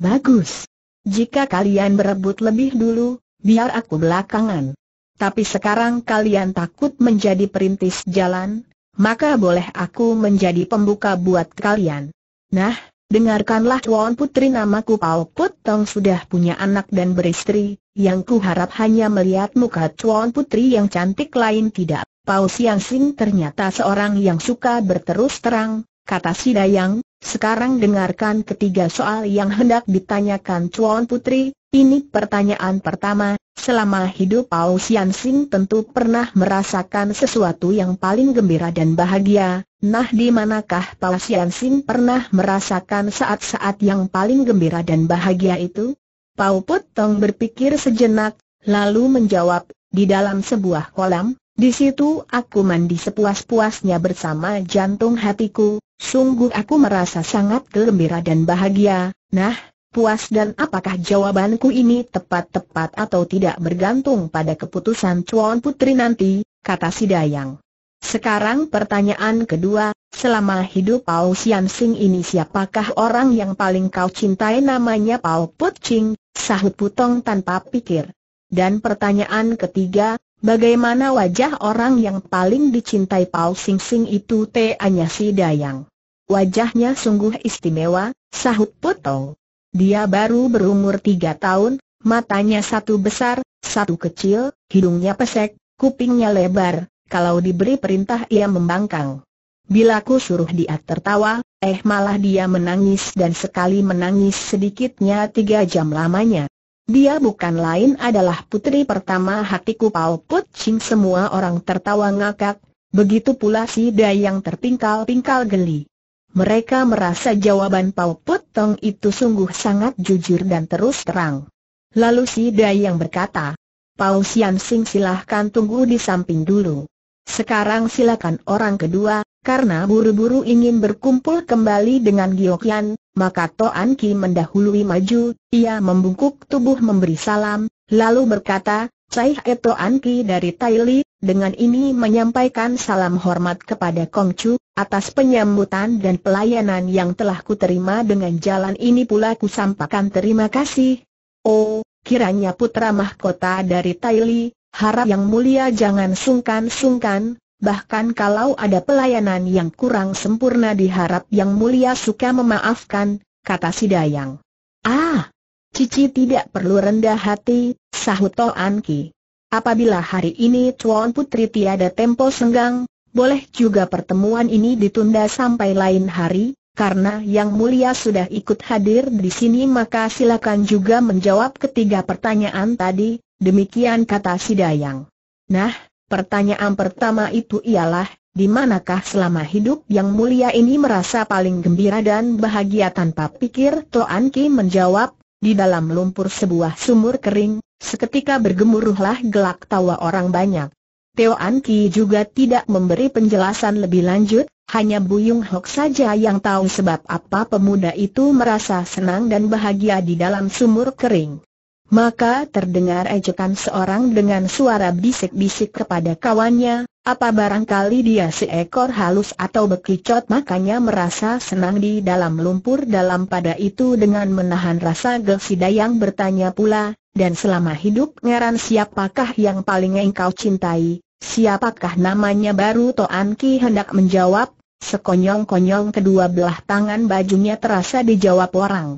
Bagus. Jika kalian berebut lebih dulu, biar aku belakangan. Tapi sekarang kalian takut menjadi perintis jalan, maka boleh aku menjadi pembuka buat kalian. Nah, dengarkanlah Tuan Putri namaku Pao Put Tong sudah punya anak dan beristri, yang ku harap hanya melihat muka Tuan Putri yang cantik lain tidak. Pao Siang Sing ternyata seorang yang suka berterus terang, kata si Dayang, sekarang dengarkan ketiga soal yang hendak ditanyakan Tuan Putri, ini pertanyaan pertama, Selama hidup Pao Sian Sing tentu pernah merasakan sesuatu yang paling gembira dan bahagia. Nah di manakah Pao Sian Sing pernah merasakan saat-saat yang paling gembira dan bahagia itu? Pao Put Tong berpikir sejenak, lalu menjawab, di dalam sebuah kolam, di situ aku mandi sepuas-puasnya bersama jantung hatiku, sungguh aku merasa sangat gembira dan bahagia. Nah, puas dan apakah jawabanku ini tepat-tepat atau tidak bergantung pada keputusan Cuan Putri nanti, kata si Dayang. Sekarang pertanyaan kedua, selama hidup Pao Sian Sing ini siapakah orang yang paling kau cintai namanya Pao Put Ching, sahut Putong tanpa pikir. Dan pertanyaan ketiga, bagaimana wajah orang yang paling dicintai Pao Sing Sing itu teh si Dayang. Wajahnya sungguh istimewa, sahut Putong. Dia baru berumur tiga tahun, matanya satu besar, satu kecil, hidungnya pesek, kupingnya lebar, kalau diberi perintah ia membangkang. Bila ku suruh dia tertawa, eh malah dia menangis dan sekali menangis sedikitnya tiga jam lamanya. Dia bukan lain adalah putri pertama hatiku Pao Put Ching semua orang tertawa ngakak, begitu pula si Dayang terpingkal-pingkal geli. Mereka merasa jawaban Pau Potong itu sungguh sangat jujur dan terus terang. Lalu si Dayang berkata, Pau Sian Sing silahkan tunggu di samping dulu. Sekarang silakan orang kedua, karena buru-buru ingin berkumpul kembali dengan Giokian, maka Toan Ki mendahului maju, ia membungkuk tubuh memberi salam, lalu berkata, Cai He Toan Ki dari Taili, dengan ini menyampaikan salam hormat kepada Kong Chu, atas penyambutan dan pelayanan yang telah kuterima dengan jalan ini pula ku terima kasih. Oh, kiranya putra mahkota dari Li, harap yang mulia jangan sungkan-sungkan, bahkan kalau ada pelayanan yang kurang sempurna diharap yang mulia suka memaafkan, kata si Dayang. Ah, Cici tidak perlu rendah hati, sahut An Ki. Apabila hari ini Tuan Putri tiada tempo senggang, boleh juga pertemuan ini ditunda sampai lain hari, karena Yang Mulia sudah ikut hadir di sini maka silakan juga menjawab ketiga pertanyaan tadi, demikian kata Sidayang. Nah, pertanyaan pertama itu ialah, di manakah selama hidup yang mulia ini merasa paling gembira dan bahagia tanpa pikir Toan Ki menjawab, di dalam lumpur sebuah sumur kering, Seketika bergemuruhlah gelak tawa orang banyak. Teo An Ki juga tidak memberi penjelasan lebih lanjut, hanya Buyung Hok saja yang tahu sebab apa pemuda itu merasa senang dan bahagia di dalam sumur kering. Maka terdengar ejekan seorang dengan suara bisik-bisik kepada kawannya, apa barangkali dia seekor halus atau bekicot makanya merasa senang di dalam lumpur dalam pada itu dengan menahan rasa gelsida yang bertanya pula, dan selama hidup Ngeran siapakah yang paling engkau cintai, siapakah namanya baru Toan Ki hendak menjawab, sekonyong-konyong kedua belah tangan bajunya terasa dijawab orang.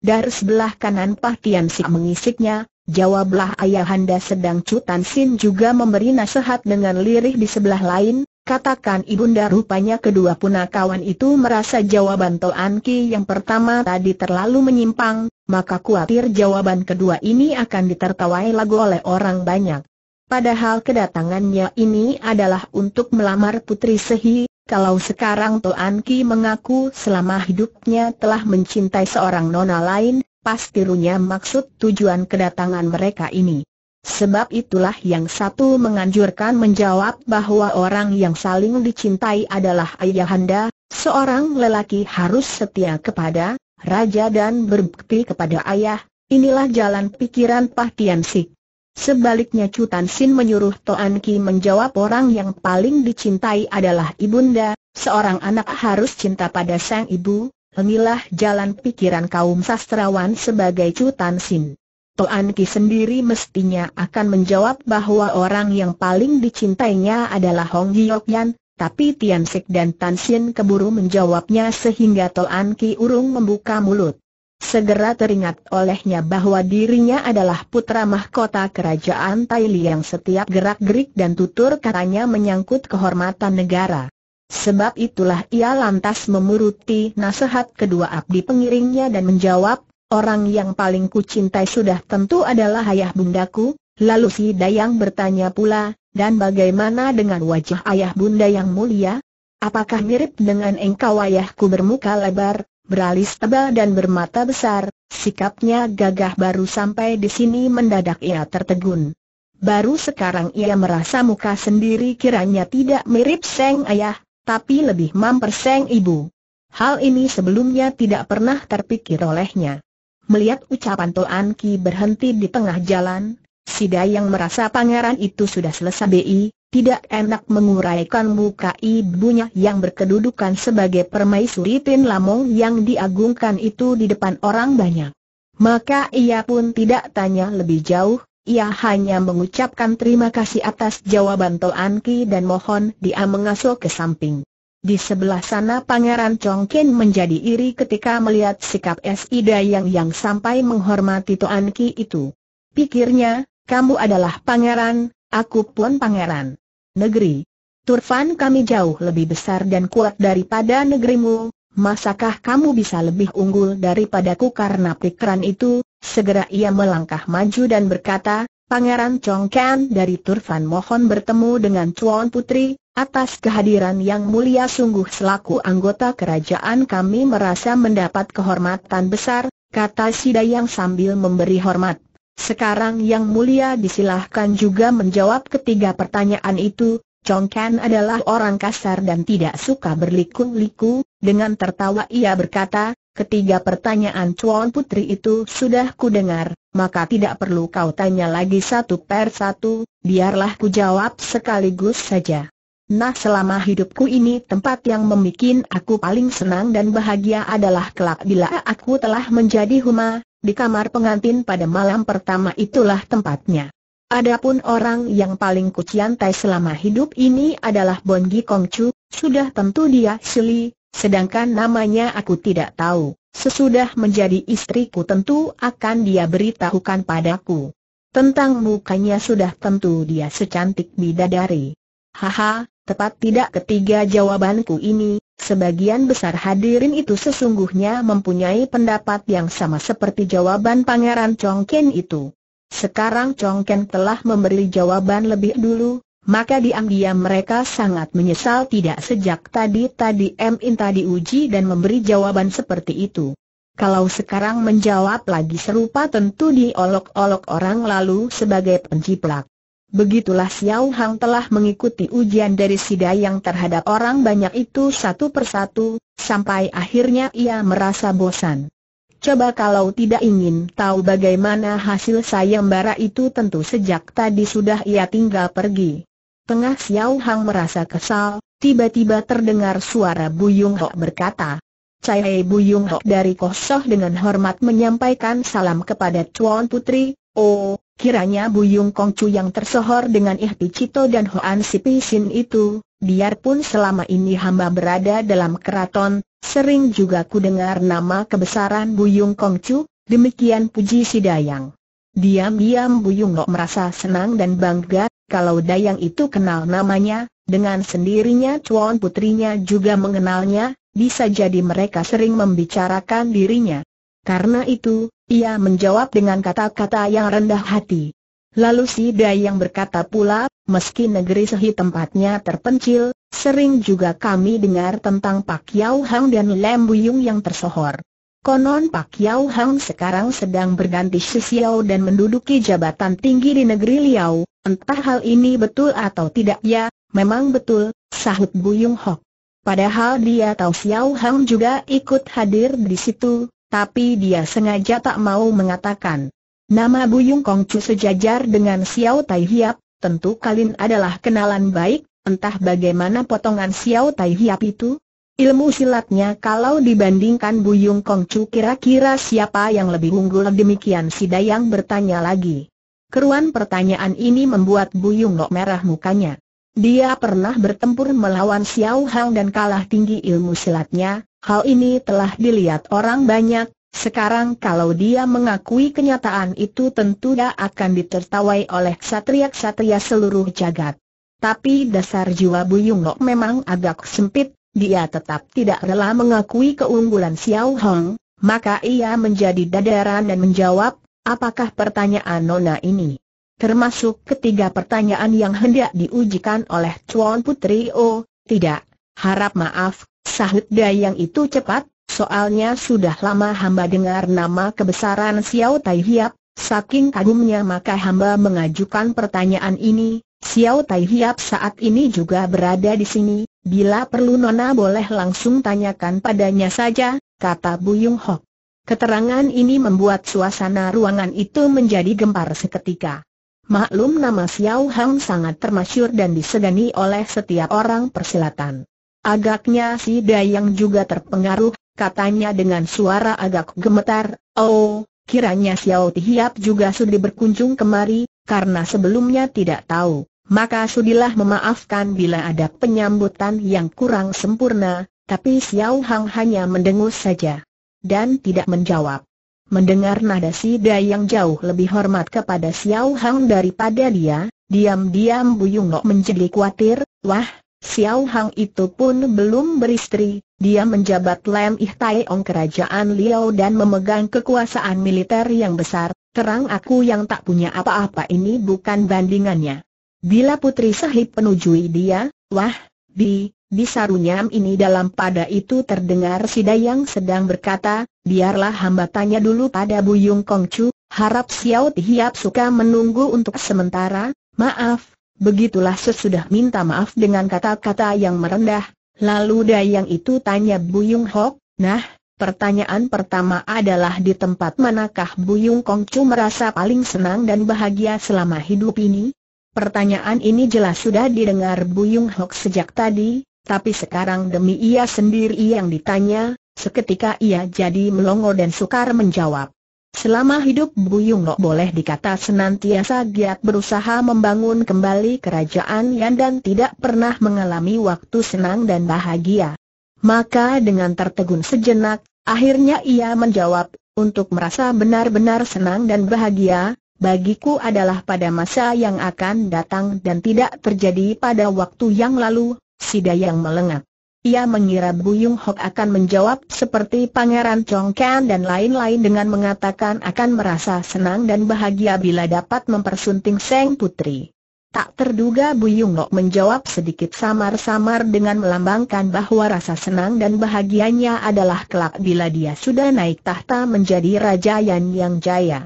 Dari sebelah kanan Pah Tian Si mengisiknya, jawablah ayahanda sedang Cutan Sin juga memberi nasihat dengan lirih di sebelah lain, katakan Ibunda rupanya kedua punakawan itu merasa jawaban Toan Ki yang pertama tadi terlalu menyimpang, maka khawatir jawaban kedua ini akan ditertawai lagu oleh orang banyak. Padahal kedatangannya ini adalah untuk melamar Putri Sehi, kalau sekarang Toan Ki mengaku selama hidupnya telah mencintai seorang nona lain, pasti runya maksud tujuan kedatangan mereka ini. Sebab itulah yang satu menganjurkan menjawab bahwa orang yang saling dicintai adalah ayahanda, seorang lelaki harus setia kepada raja dan berbukti kepada ayah, inilah jalan pikiran Pah Tian Sik. Sebaliknya Chu Tan Sin menyuruh Toan Ki menjawab orang yang paling dicintai adalah ibunda, seorang anak harus cinta pada sang ibu, inilah jalan pikiran kaum sastrawan sebagai Chu Tan Sin. Toan Ki sendiri mestinya akan menjawab bahwa orang yang paling dicintainya adalah Hong Yan, tapi Tian Sik dan Tan Xin keburu menjawabnya sehingga Toan Ki urung membuka mulut. Segera teringat olehnya bahwa dirinya adalah putra mahkota kerajaan Taili yang setiap gerak-gerik dan tutur katanya menyangkut kehormatan negara. Sebab itulah ia lantas memuruti nasihat kedua abdi pengiringnya dan menjawab, Orang yang paling kucintai sudah tentu adalah ayah bundaku, lalu si Dayang bertanya pula, dan bagaimana dengan wajah ayah bunda yang mulia? Apakah mirip dengan engkau ayahku bermuka lebar, beralis tebal dan bermata besar, sikapnya gagah baru sampai di sini mendadak ia tertegun. Baru sekarang ia merasa muka sendiri kiranya tidak mirip Seng ayah, tapi lebih mampir Seng ibu. Hal ini sebelumnya tidak pernah terpikir olehnya. Melihat ucapan Toan Ki berhenti di tengah jalan, si Dayang merasa pangeran itu sudah selesai bi, tidak enak menguraikan muka ibunya yang berkedudukan sebagai permaisuri Tin Lamong yang diagungkan itu di depan orang banyak. Maka ia pun tidak tanya lebih jauh, ia hanya mengucapkan terima kasih atas jawaban Toan Ki dan mohon dia mengasuh ke samping. Di sebelah sana Pangeran Chongqing menjadi iri ketika melihat sikap Si Dayang yang sampai menghormati Tuan Ki itu. Pikirnya, kamu adalah pangeran, aku pun pangeran. Negeri. Turfan kami jauh lebih besar dan kuat daripada negerimu, masakah kamu bisa lebih unggul daripadaku karena pikiran itu, segera ia melangkah maju dan berkata, Pangeran Chongkan dari Turfan mohon bertemu dengan Chuan Putri, atas kehadiran yang mulia sungguh selaku anggota kerajaan kami merasa mendapat kehormatan besar, kata si Dayang sambil memberi hormat. Sekarang yang mulia disilahkan juga menjawab ketiga pertanyaan itu, Chongkan adalah orang kasar dan tidak suka berliku-liku, dengan tertawa ia berkata, Ketiga pertanyaan Chuan Putri itu sudah ku dengar maka tidak perlu kau tanya lagi satu per satu, biarlah ku jawab sekaligus saja. Nah selama hidupku ini tempat yang membuat aku paling senang dan bahagia adalah kelak bila aku telah menjadi huma, di kamar pengantin pada malam pertama itulah tempatnya. Adapun orang yang paling kuciantai selama hidup ini adalah Bongi Kongcu, sudah tentu dia Sili, sedangkan namanya aku tidak tahu. Sesudah menjadi istriku tentu akan dia beritahukan padaku. Tentang mukanya sudah tentu dia secantik bidadari. Haha, tepat tidak ketiga jawabanku ini, sebagian besar hadirin itu sesungguhnya mempunyai pendapat yang sama seperti jawaban Pangeran Chongken itu. Sekarang Chongken telah memberi jawaban lebih dulu, maka diam-diam mereka sangat menyesal tidak sejak tadi-tadi M. Inta diuji dan memberi jawaban seperti itu. Kalau sekarang menjawab lagi serupa tentu diolok-olok orang lalu sebagai penciplak. Begitulah Xiao Hang telah mengikuti ujian dari si yang terhadap orang banyak itu satu persatu, sampai akhirnya ia merasa bosan. Coba kalau tidak ingin tahu bagaimana hasil sayembara itu tentu sejak tadi sudah ia tinggal pergi. Tengah Xiao Hang merasa kesal, tiba-tiba terdengar suara Buyung Hok berkata, Cai Buyung Hok dari Kosoh dengan hormat menyampaikan salam kepada Tuan Putri, oh, kiranya Buyung Kongcu yang tersohor dengan Ihti Cito dan Hoan Si Sin itu, biarpun selama ini hamba berada dalam keraton, sering juga ku dengar nama kebesaran Buyung Kongcu, demikian puji si Dayang. Diam-diam Buyung Nok merasa senang dan bangga, kalau Dayang itu kenal namanya, dengan sendirinya Chuan putrinya juga mengenalnya, bisa jadi mereka sering membicarakan dirinya. Karena itu, ia menjawab dengan kata-kata yang rendah hati. Lalu si Dayang berkata pula, meski negeri Sehi tempatnya terpencil, sering juga kami dengar tentang Pak Yau Hang dan Lem Buyung yang tersohor. Konon Pak Yau Hang sekarang sedang berganti sisiau dan menduduki jabatan tinggi di negeri Liau. entah hal ini betul atau tidak ya, memang betul, sahut Bu Buyung Hok. Padahal dia tahu Xiao Hang juga ikut hadir di situ, tapi dia sengaja tak mau mengatakan. Nama Bu Kong Chu sejajar dengan Xiao Tai Hiap, tentu kalian adalah kenalan baik, entah bagaimana potongan Xiao Tai Hiap itu, Ilmu silatnya kalau dibandingkan Buyung Kongcu kira-kira siapa yang lebih unggul demikian si Dayang bertanya lagi. Keruan pertanyaan ini membuat Buyung Lok merah mukanya. Dia pernah bertempur melawan Xiao Hang dan kalah tinggi ilmu silatnya, hal ini telah dilihat orang banyak, sekarang kalau dia mengakui kenyataan itu tentu dia akan ditertawai oleh satria-satria seluruh jagat. Tapi dasar jiwa Buyung Lok memang agak sempit, dia tetap tidak rela mengakui keunggulan Xiao Hong, maka ia menjadi dadaran dan menjawab, apakah pertanyaan Nona ini? Termasuk ketiga pertanyaan yang hendak diujikan oleh Chuan Putri Oh, tidak, harap maaf, sahut Dayang itu cepat, soalnya sudah lama hamba dengar nama kebesaran Xiao Tai Hiap, saking kagumnya maka hamba mengajukan pertanyaan ini, Xiao Tai Hiap saat ini juga berada di sini, Bila perlu Nona boleh langsung tanyakan padanya saja, kata Yung Hok. Keterangan ini membuat suasana ruangan itu menjadi gempar seketika. Maklum nama Xiao Hang sangat termasyur dan disegani oleh setiap orang persilatan. Agaknya si Dayang juga terpengaruh, katanya dengan suara agak gemetar, oh, kiranya Xiao Tihiap juga sudah berkunjung kemari, karena sebelumnya tidak tahu maka sudilah memaafkan bila ada penyambutan yang kurang sempurna, tapi Xiao Hang hanya mendengus saja. Dan tidak menjawab. Mendengar nada Sida yang jauh lebih hormat kepada Xiao Hang daripada dia, diam-diam Bu Nok menjadi khawatir, wah, Xiao Hang itu pun belum beristri, dia menjabat Lam Ih Tai Ong kerajaan Liao dan memegang kekuasaan militer yang besar, terang aku yang tak punya apa-apa ini bukan bandingannya. Bila Putri Sahib menujui dia, wah, di, di sarunyam ini dalam pada itu terdengar si Dayang sedang berkata, biarlah hamba tanya dulu pada Buyung Kongcu, harap Xiao Hiap suka menunggu untuk sementara, maaf, begitulah sesudah minta maaf dengan kata-kata yang merendah, lalu Dayang itu tanya Buyung Hok, nah, Pertanyaan pertama adalah di tempat manakah Buyung Kongcu merasa paling senang dan bahagia selama hidup ini? Pertanyaan ini jelas sudah didengar Buyung Hok sejak tadi, tapi sekarang demi ia sendiri yang ditanya, seketika ia jadi melongo dan sukar menjawab. Selama hidup Buyung Hok boleh dikata senantiasa giat berusaha membangun kembali kerajaan Yan dan tidak pernah mengalami waktu senang dan bahagia. Maka dengan tertegun sejenak, akhirnya ia menjawab, untuk merasa benar-benar senang dan bahagia, bagiku adalah pada masa yang akan datang dan tidak terjadi pada waktu yang lalu, si Dayang melengak. Ia mengira Buyung Hok akan menjawab seperti Pangeran Chong dan lain-lain dengan mengatakan akan merasa senang dan bahagia bila dapat mempersunting Seng Putri. Tak terduga Buyung Hok menjawab sedikit samar-samar dengan melambangkan bahwa rasa senang dan bahagianya adalah kelak bila dia sudah naik tahta menjadi Raja Yan Yang Jaya.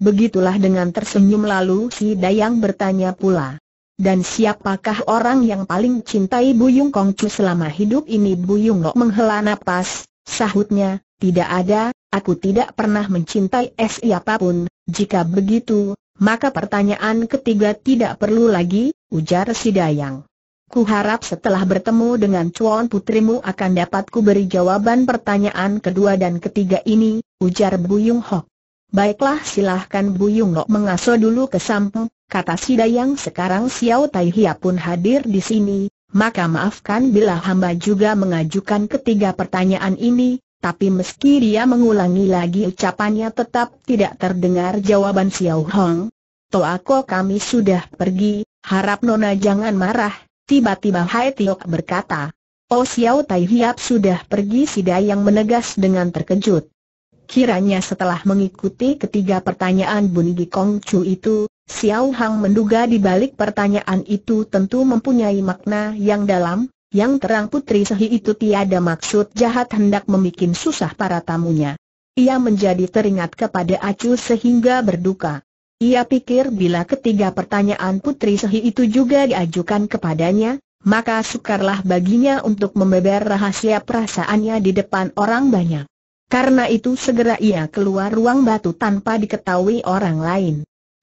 Begitulah dengan tersenyum lalu si Dayang bertanya pula. Dan siapakah orang yang paling cintai Buyung Kongcu selama hidup ini Buyung Lok menghela nafas sahutnya, tidak ada, aku tidak pernah mencintai siapapun, jika begitu, maka pertanyaan ketiga tidak perlu lagi, ujar si Dayang. ku harap setelah bertemu dengan cuan putrimu akan dapat ku beri jawaban pertanyaan kedua dan ketiga ini, ujar Buyung Hok. Baiklah silahkan Buyung Nok mengasuh dulu ke samping, kata si Dayang sekarang Xiao Tai Hia pun hadir di sini, maka maafkan bila hamba juga mengajukan ketiga pertanyaan ini, tapi meski dia mengulangi lagi ucapannya tetap tidak terdengar jawaban Xiao Hong. Toako kami sudah pergi, harap Nona jangan marah, tiba-tiba Hai Tiok berkata. Oh Xiao Tai Hiap sudah pergi si Dayang menegas dengan terkejut. Kiranya setelah mengikuti ketiga pertanyaan Gi Kong Chu itu, Xiao Hang menduga di balik pertanyaan itu tentu mempunyai makna yang dalam, yang terang Putri Sehi itu tiada maksud jahat hendak membuat susah para tamunya. Ia menjadi teringat kepada Acu sehingga berduka. Ia pikir bila ketiga pertanyaan Putri Sehi itu juga diajukan kepadanya, maka sukarlah baginya untuk membeber rahasia perasaannya di depan orang banyak. Karena itu segera ia keluar ruang batu tanpa diketahui orang lain.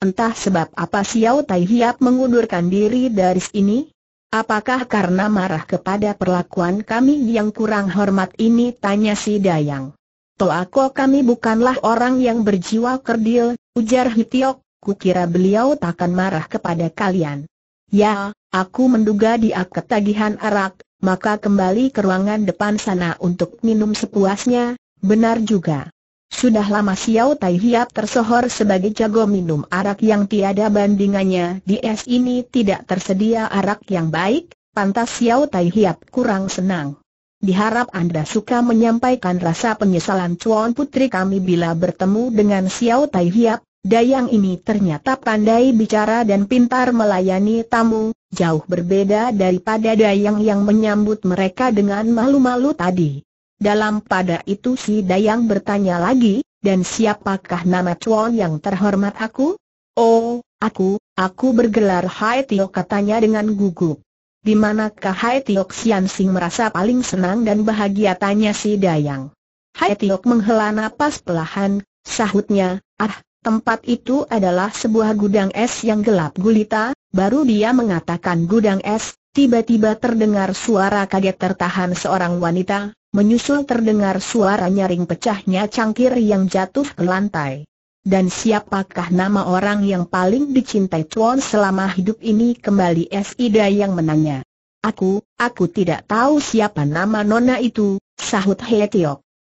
Entah sebab apa Xiao Tai Hiap mengundurkan diri dari sini? Apakah karena marah kepada perlakuan kami yang kurang hormat ini? Tanya si Dayang. Toako kami bukanlah orang yang berjiwa kerdil, ujar Hitiok, kukira beliau takkan marah kepada kalian. Ya, aku menduga dia ketagihan arak, maka kembali ke ruangan depan sana untuk minum sepuasnya, Benar juga. Sudah lama Xiao Tai Hiap tersohor sebagai jago minum arak yang tiada bandingannya di es ini tidak tersedia arak yang baik, pantas Xiao Tai Hiap kurang senang. Diharap Anda suka menyampaikan rasa penyesalan Cuan Putri kami bila bertemu dengan Xiao Tai Hiap, Dayang ini ternyata pandai bicara dan pintar melayani tamu, jauh berbeda daripada Dayang yang menyambut mereka dengan malu-malu tadi. Dalam pada itu si Dayang bertanya lagi, dan siapakah nama Chuan yang terhormat aku? Oh, aku, aku bergelar Hai Tio katanya dengan gugup. Di manakah Hai Tio Xian Sing merasa paling senang dan bahagia tanya si Dayang. Hai Tio menghela napas pelahan, sahutnya, ah, tempat itu adalah sebuah gudang es yang gelap gulita, baru dia mengatakan gudang es, tiba-tiba terdengar suara kaget tertahan seorang wanita, menyusul terdengar suara nyaring pecahnya cangkir yang jatuh ke lantai. Dan siapakah nama orang yang paling dicintai Chuan selama hidup ini kembali Sida yang menanya. Aku, aku tidak tahu siapa nama nona itu, sahut He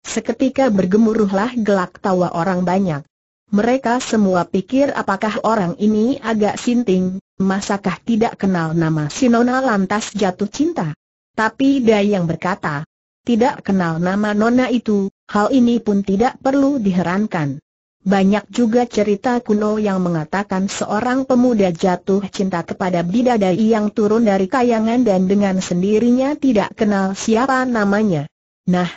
Seketika bergemuruhlah gelak tawa orang banyak. Mereka semua pikir apakah orang ini agak sinting, masakah tidak kenal nama si nona lantas jatuh cinta. Tapi Dayang berkata, tidak kenal nama Nona itu, hal ini pun tidak perlu diherankan. Banyak juga cerita kuno yang mengatakan seorang pemuda jatuh cinta kepada bidadari yang turun dari kayangan dan dengan sendirinya tidak kenal siapa namanya. Nah,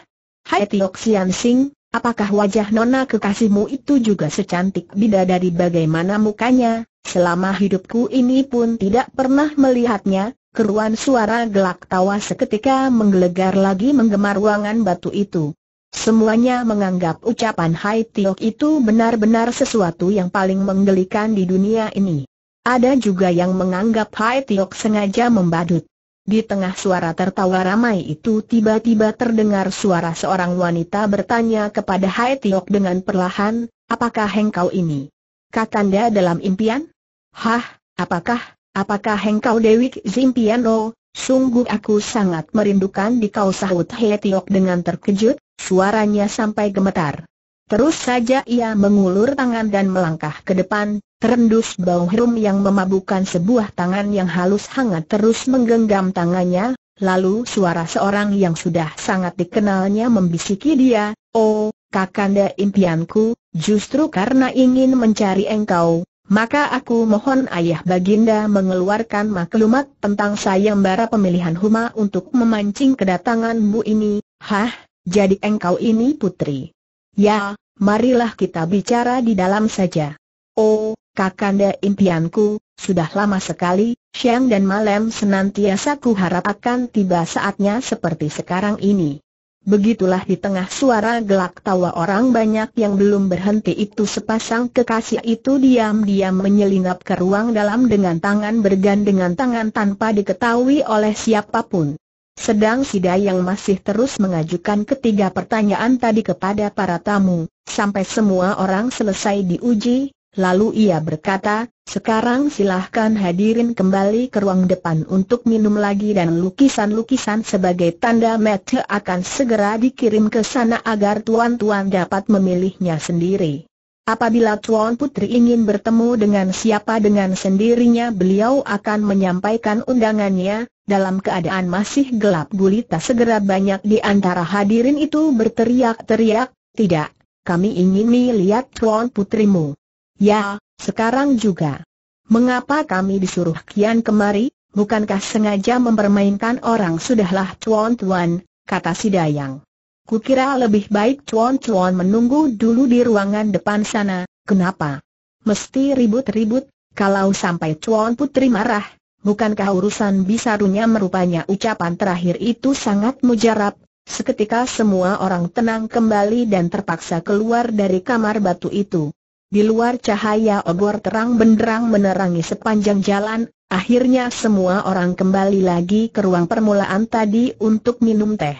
Hai Tiok Sing, apakah wajah nona kekasihmu itu juga secantik bidadari bagaimana mukanya? Selama hidupku ini pun tidak pernah melihatnya, Keruan suara gelak tawa seketika menggelegar lagi menggemar ruangan batu itu. Semuanya menganggap ucapan Hai Tiok itu benar-benar sesuatu yang paling menggelikan di dunia ini. Ada juga yang menganggap Hai Tiok sengaja membadut. Di tengah suara tertawa ramai itu tiba-tiba terdengar suara seorang wanita bertanya kepada Hai Tiok dengan perlahan, apakah hengkau ini? Kakanda dalam impian? Hah, apakah? Apakah engkau Dewi Zimpiano? Sungguh aku sangat merindukan di kau sahut Hetiok dengan terkejut, suaranya sampai gemetar. Terus saja ia mengulur tangan dan melangkah ke depan, terendus bau harum yang memabukkan sebuah tangan yang halus hangat terus menggenggam tangannya, lalu suara seorang yang sudah sangat dikenalnya membisiki dia, Oh, kakanda impianku, justru karena ingin mencari engkau, maka aku mohon ayah baginda mengeluarkan maklumat tentang sayembara pemilihan Huma untuk memancing kedatanganmu ini, hah, jadi engkau ini putri. Ya, marilah kita bicara di dalam saja. Oh, kakanda impianku, sudah lama sekali, siang dan malam senantiasa ku harap akan tiba saatnya seperti sekarang ini. Begitulah di tengah suara gelak tawa orang banyak yang belum berhenti itu sepasang kekasih itu diam-diam menyelinap ke ruang dalam dengan tangan bergandengan tangan tanpa diketahui oleh siapapun. Sedang si Dayang masih terus mengajukan ketiga pertanyaan tadi kepada para tamu, sampai semua orang selesai diuji, Lalu ia berkata, sekarang silahkan hadirin kembali ke ruang depan untuk minum lagi dan lukisan-lukisan sebagai tanda mete akan segera dikirim ke sana agar tuan-tuan dapat memilihnya sendiri. Apabila Tuan Putri ingin bertemu dengan siapa dengan sendirinya beliau akan menyampaikan undangannya, dalam keadaan masih gelap gulita segera banyak di antara hadirin itu berteriak-teriak, tidak, kami ingin melihat Tuan Putrimu. Ya, sekarang juga. Mengapa kami disuruh kian kemari? Bukankah sengaja mempermainkan orang sudahlah tuan-tuan, kata si Dayang. Kukira lebih baik tuan-tuan menunggu dulu di ruangan depan sana, kenapa? Mesti ribut-ribut, kalau sampai tuan putri marah, bukankah urusan bisarunya merupanya ucapan terakhir itu sangat mujarab, seketika semua orang tenang kembali dan terpaksa keluar dari kamar batu itu. Di luar cahaya obor terang benderang menerangi sepanjang jalan, akhirnya semua orang kembali lagi ke ruang permulaan tadi untuk minum teh.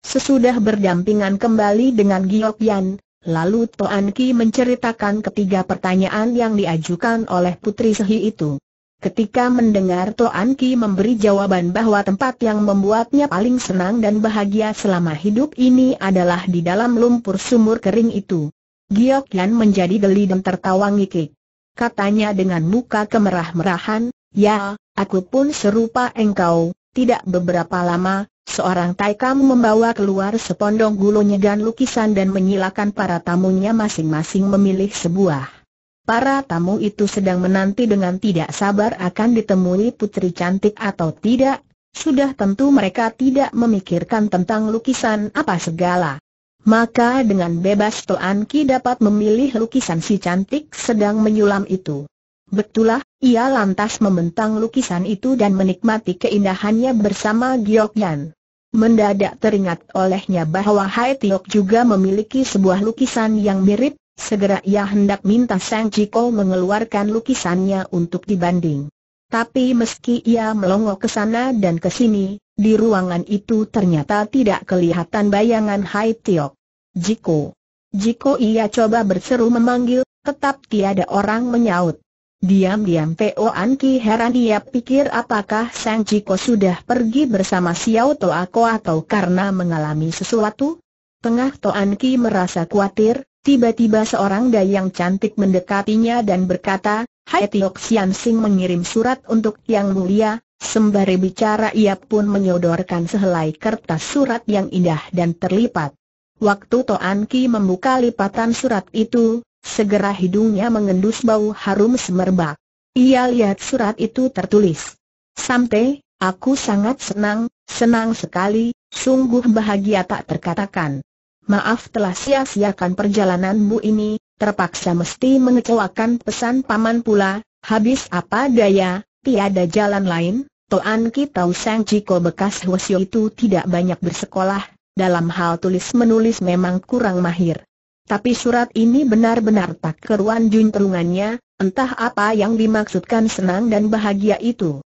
Sesudah berdampingan kembali dengan Giok Yan, lalu Toan Ki menceritakan ketiga pertanyaan yang diajukan oleh Putri Sehi itu. Ketika mendengar Toan Ki memberi jawaban bahwa tempat yang membuatnya paling senang dan bahagia selama hidup ini adalah di dalam lumpur sumur kering itu Giokyan menjadi geli dan tertawa ngikik. Katanya dengan muka kemerah-merahan, ya, aku pun serupa engkau, tidak beberapa lama, seorang taikam membawa keluar sepondong gulonyegan lukisan dan menyilakan para tamunya masing-masing memilih sebuah. Para tamu itu sedang menanti dengan tidak sabar akan ditemui putri cantik atau tidak, sudah tentu mereka tidak memikirkan tentang lukisan apa segala maka dengan bebas Toan Ki dapat memilih lukisan si cantik sedang menyulam itu. Betulah, ia lantas membentang lukisan itu dan menikmati keindahannya bersama Giok Yan. Mendadak teringat olehnya bahwa Hai Tiok juga memiliki sebuah lukisan yang mirip, segera ia hendak minta Sang Ciko mengeluarkan lukisannya untuk dibanding. Tapi meski ia melongo ke sana dan ke sini, di ruangan itu ternyata tidak kelihatan bayangan Hai Tiok. Jiko. Jiko ia coba berseru memanggil, tetap tiada orang menyaut. Diam-diam Po Anki heran ia pikir apakah Sang Jiko sudah pergi bersama Xiao Toako atau karena mengalami sesuatu? Tengah To Anki merasa khawatir, tiba-tiba seorang dayang cantik mendekatinya dan berkata, Hai Tiok Sian Sing mengirim surat untuk Yang Mulia, sembari bicara ia pun menyodorkan sehelai kertas surat yang indah dan terlipat. Waktu Toan Ki membuka lipatan surat itu, segera hidungnya mengendus bau harum semerbak. Ia lihat surat itu tertulis. Sampai, aku sangat senang, senang sekali, sungguh bahagia tak terkatakan. Maaf telah sia-siakan perjalananmu ini, terpaksa mesti mengecewakan pesan paman pula, habis apa daya, tiada jalan lain, Toan tahu Sang Jiko bekas Hwasyo itu tidak banyak bersekolah, dalam hal tulis-menulis memang kurang mahir. Tapi surat ini benar-benar tak keruan jun terungannya, entah apa yang dimaksudkan senang dan bahagia itu.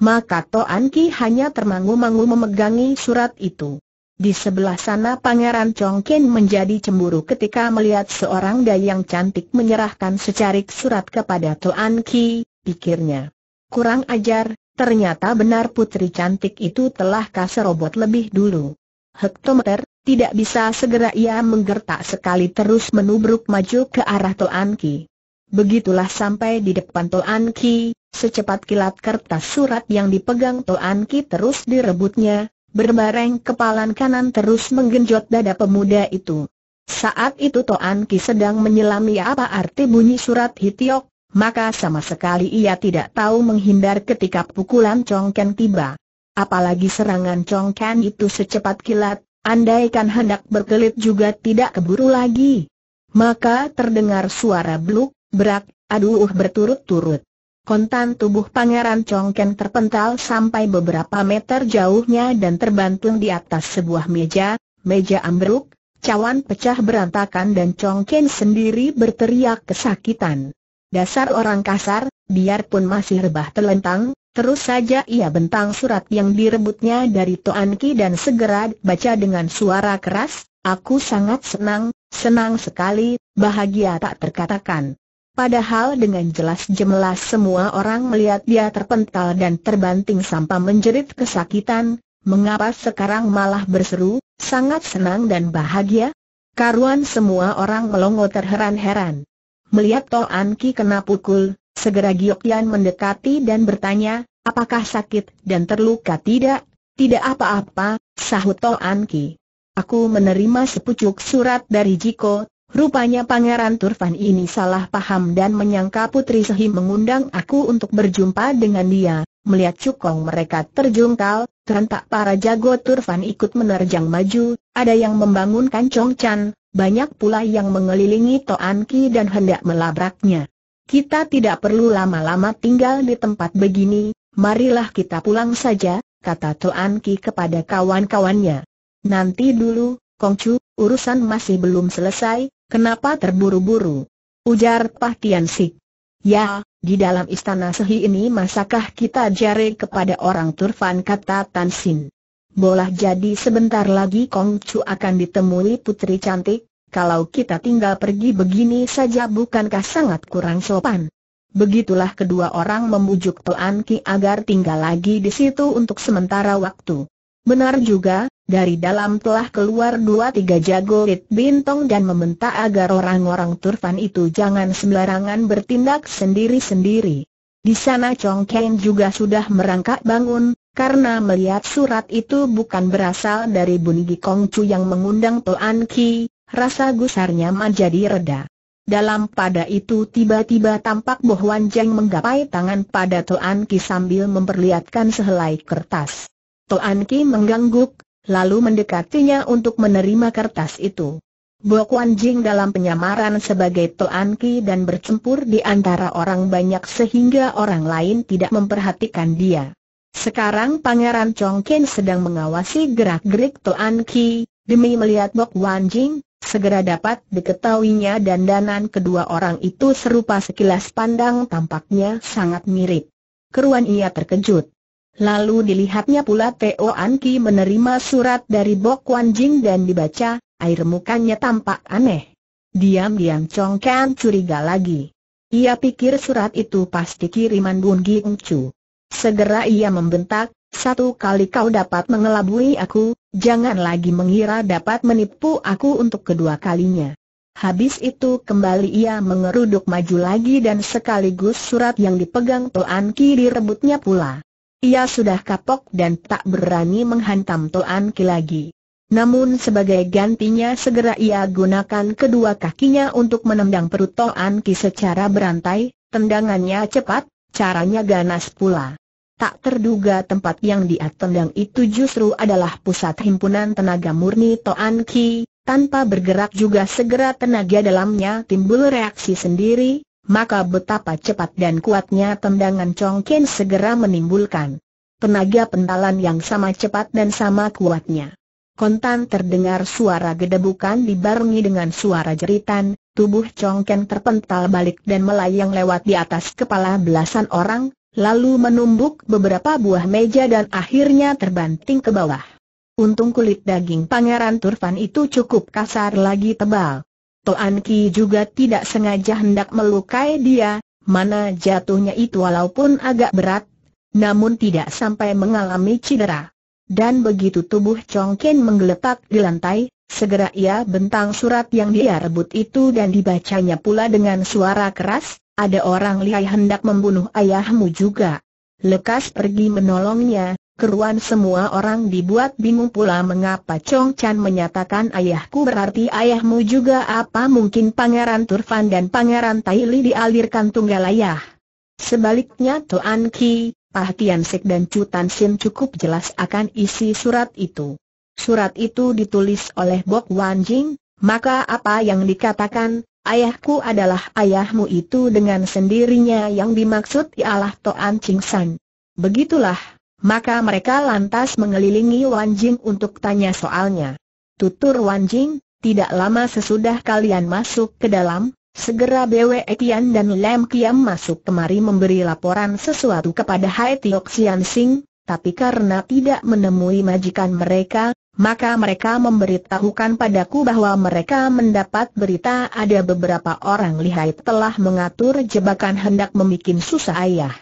Maka Toan Ki hanya termangu-mangu memegangi surat itu. Di sebelah sana Pangeran Chongqing menjadi cemburu ketika melihat seorang dayang cantik menyerahkan secarik surat kepada Tuan Ki, pikirnya. Kurang ajar, ternyata benar putri cantik itu telah kaserobot lebih dulu. Hektometer, tidak bisa segera ia menggertak sekali terus menubruk maju ke arah Tuan Ki. Begitulah sampai di depan Tuan Ki, secepat kilat kertas surat yang dipegang Tuan Ki terus direbutnya, Berbareng kepalan kanan terus menggenjot dada pemuda itu. Saat itu Toan Ki sedang menyelami apa arti bunyi surat Hitiok, maka sama sekali ia tidak tahu menghindar ketika pukulan Chong Ken tiba. Apalagi serangan Chong Ken itu secepat kilat, andaikan hendak berkelit juga tidak keburu lagi. Maka terdengar suara bluk, berak, aduh berturut-turut. Kontan tubuh Pangeran Chongken terpental sampai beberapa meter jauhnya dan terbantung di atas sebuah meja, meja ambruk, cawan pecah berantakan dan Chongken sendiri berteriak kesakitan. Dasar orang kasar, biarpun masih rebah telentang, terus saja ia bentang surat yang direbutnya dari Toan Ki dan segera baca dengan suara keras, aku sangat senang, senang sekali, bahagia tak terkatakan. Padahal dengan jelas jemelas semua orang melihat dia terpental dan terbanting sampai menjerit kesakitan, mengapa sekarang malah berseru, sangat senang dan bahagia? Karuan semua orang melongo terheran-heran. Melihat To Anki kena pukul, segera Giokyan mendekati dan bertanya, apakah sakit dan terluka tidak? Tidak apa-apa, sahut To Anki. Aku menerima sepucuk surat dari Jiko, Rupanya Pangeran Turfan ini salah paham dan menyangka Putri Sehi mengundang aku untuk berjumpa dengan dia. Melihat cukong mereka terjungkal, terentak para jago Turfan ikut menerjang maju, ada yang membangunkan Chan, banyak pula yang mengelilingi Toan Ki dan hendak melabraknya. Kita tidak perlu lama-lama tinggal di tempat begini, marilah kita pulang saja, kata Toan Ki kepada kawan-kawannya. Nanti dulu, Kongcu, urusan masih belum selesai, Kenapa terburu-buru? Ujar Pah Tian Sik. Ya, di dalam istana sehi ini masakah kita jari kepada orang Turfan kata Tan Sin. Boleh jadi sebentar lagi Kong Chu akan ditemui putri cantik, kalau kita tinggal pergi begini saja bukankah sangat kurang sopan. Begitulah kedua orang membujuk Tuan Ki agar tinggal lagi di situ untuk sementara waktu. Benar juga, dari dalam telah keluar dua tiga jago Rit bintong dan meminta agar orang-orang Turfan itu jangan sembarangan bertindak sendiri-sendiri. Di sana Chong Ken juga sudah merangkak bangun, karena melihat surat itu bukan berasal dari Gi Kong Chu yang mengundang Toan Ki, rasa gusarnya menjadi reda. Dalam pada itu tiba-tiba tampak Boh Wan Jeng menggapai tangan pada Toan Ki sambil memperlihatkan sehelai kertas. Toan Ki mengangguk, lalu mendekatinya untuk menerima kertas itu. Bo Kuan Jing dalam penyamaran sebagai Toan Ki dan bercampur di antara orang banyak sehingga orang lain tidak memperhatikan dia. Sekarang Pangeran Chong sedang mengawasi gerak-gerik Toan Ki, demi melihat Bo Kuan Jing, segera dapat diketahuinya dan dandanan kedua orang itu serupa sekilas pandang tampaknya sangat mirip. Keruan ia terkejut. Lalu dilihatnya pula Teo Anki menerima surat dari Bok Wan Jing dan dibaca, air mukanya tampak aneh. Diam-diam Chong Kan curiga lagi. Ia pikir surat itu pasti kiriman Bun Ging Chu. Segera ia membentak, satu kali kau dapat mengelabui aku, jangan lagi mengira dapat menipu aku untuk kedua kalinya. Habis itu kembali ia mengeruduk maju lagi dan sekaligus surat yang dipegang Toan Ki direbutnya pula. Ia sudah kapok dan tak berani menghantam Toan Ki lagi. Namun sebagai gantinya segera ia gunakan kedua kakinya untuk menendang perut Toan Ki secara berantai, tendangannya cepat, caranya ganas pula. Tak terduga tempat yang dia tendang itu justru adalah pusat himpunan tenaga murni Toan Ki, tanpa bergerak juga segera tenaga dalamnya timbul reaksi sendiri, maka betapa cepat dan kuatnya tendangan Chong Ken segera menimbulkan tenaga pentalan yang sama cepat dan sama kuatnya. Kontan terdengar suara gedebukan dibarengi dengan suara jeritan, tubuh Chong Ken terpental balik dan melayang lewat di atas kepala belasan orang, lalu menumbuk beberapa buah meja dan akhirnya terbanting ke bawah. Untung kulit daging pangeran Turfan itu cukup kasar lagi tebal. Toan Ki juga tidak sengaja hendak melukai dia, mana jatuhnya itu walaupun agak berat, namun tidak sampai mengalami cedera. Dan begitu tubuh Chong Ken menggeletak di lantai, segera ia bentang surat yang dia rebut itu dan dibacanya pula dengan suara keras, ada orang lihai hendak membunuh ayahmu juga. Lekas pergi menolongnya, Keruan semua orang dibuat bingung pula mengapa Chong Chan menyatakan ayahku berarti ayahmu juga apa mungkin Pangeran Turfan dan Pangeran Taili dialirkan tunggal ayah. Sebaliknya Tuan Ki, Pah Tian Sek dan Cutan Sin cukup jelas akan isi surat itu. Surat itu ditulis oleh Bok Wan Jing, maka apa yang dikatakan, ayahku adalah ayahmu itu dengan sendirinya yang dimaksud ialah Toan Ching San. Begitulah maka mereka lantas mengelilingi Wan Jing untuk tanya soalnya. Tutur Wan Jing, tidak lama sesudah kalian masuk ke dalam, segera Bwe Tian dan Lam Kiam masuk kemari memberi laporan sesuatu kepada Hai Tiok Sian Sing, tapi karena tidak menemui majikan mereka, maka mereka memberitahukan padaku bahwa mereka mendapat berita ada beberapa orang lihai telah mengatur jebakan hendak memikin susah ayah.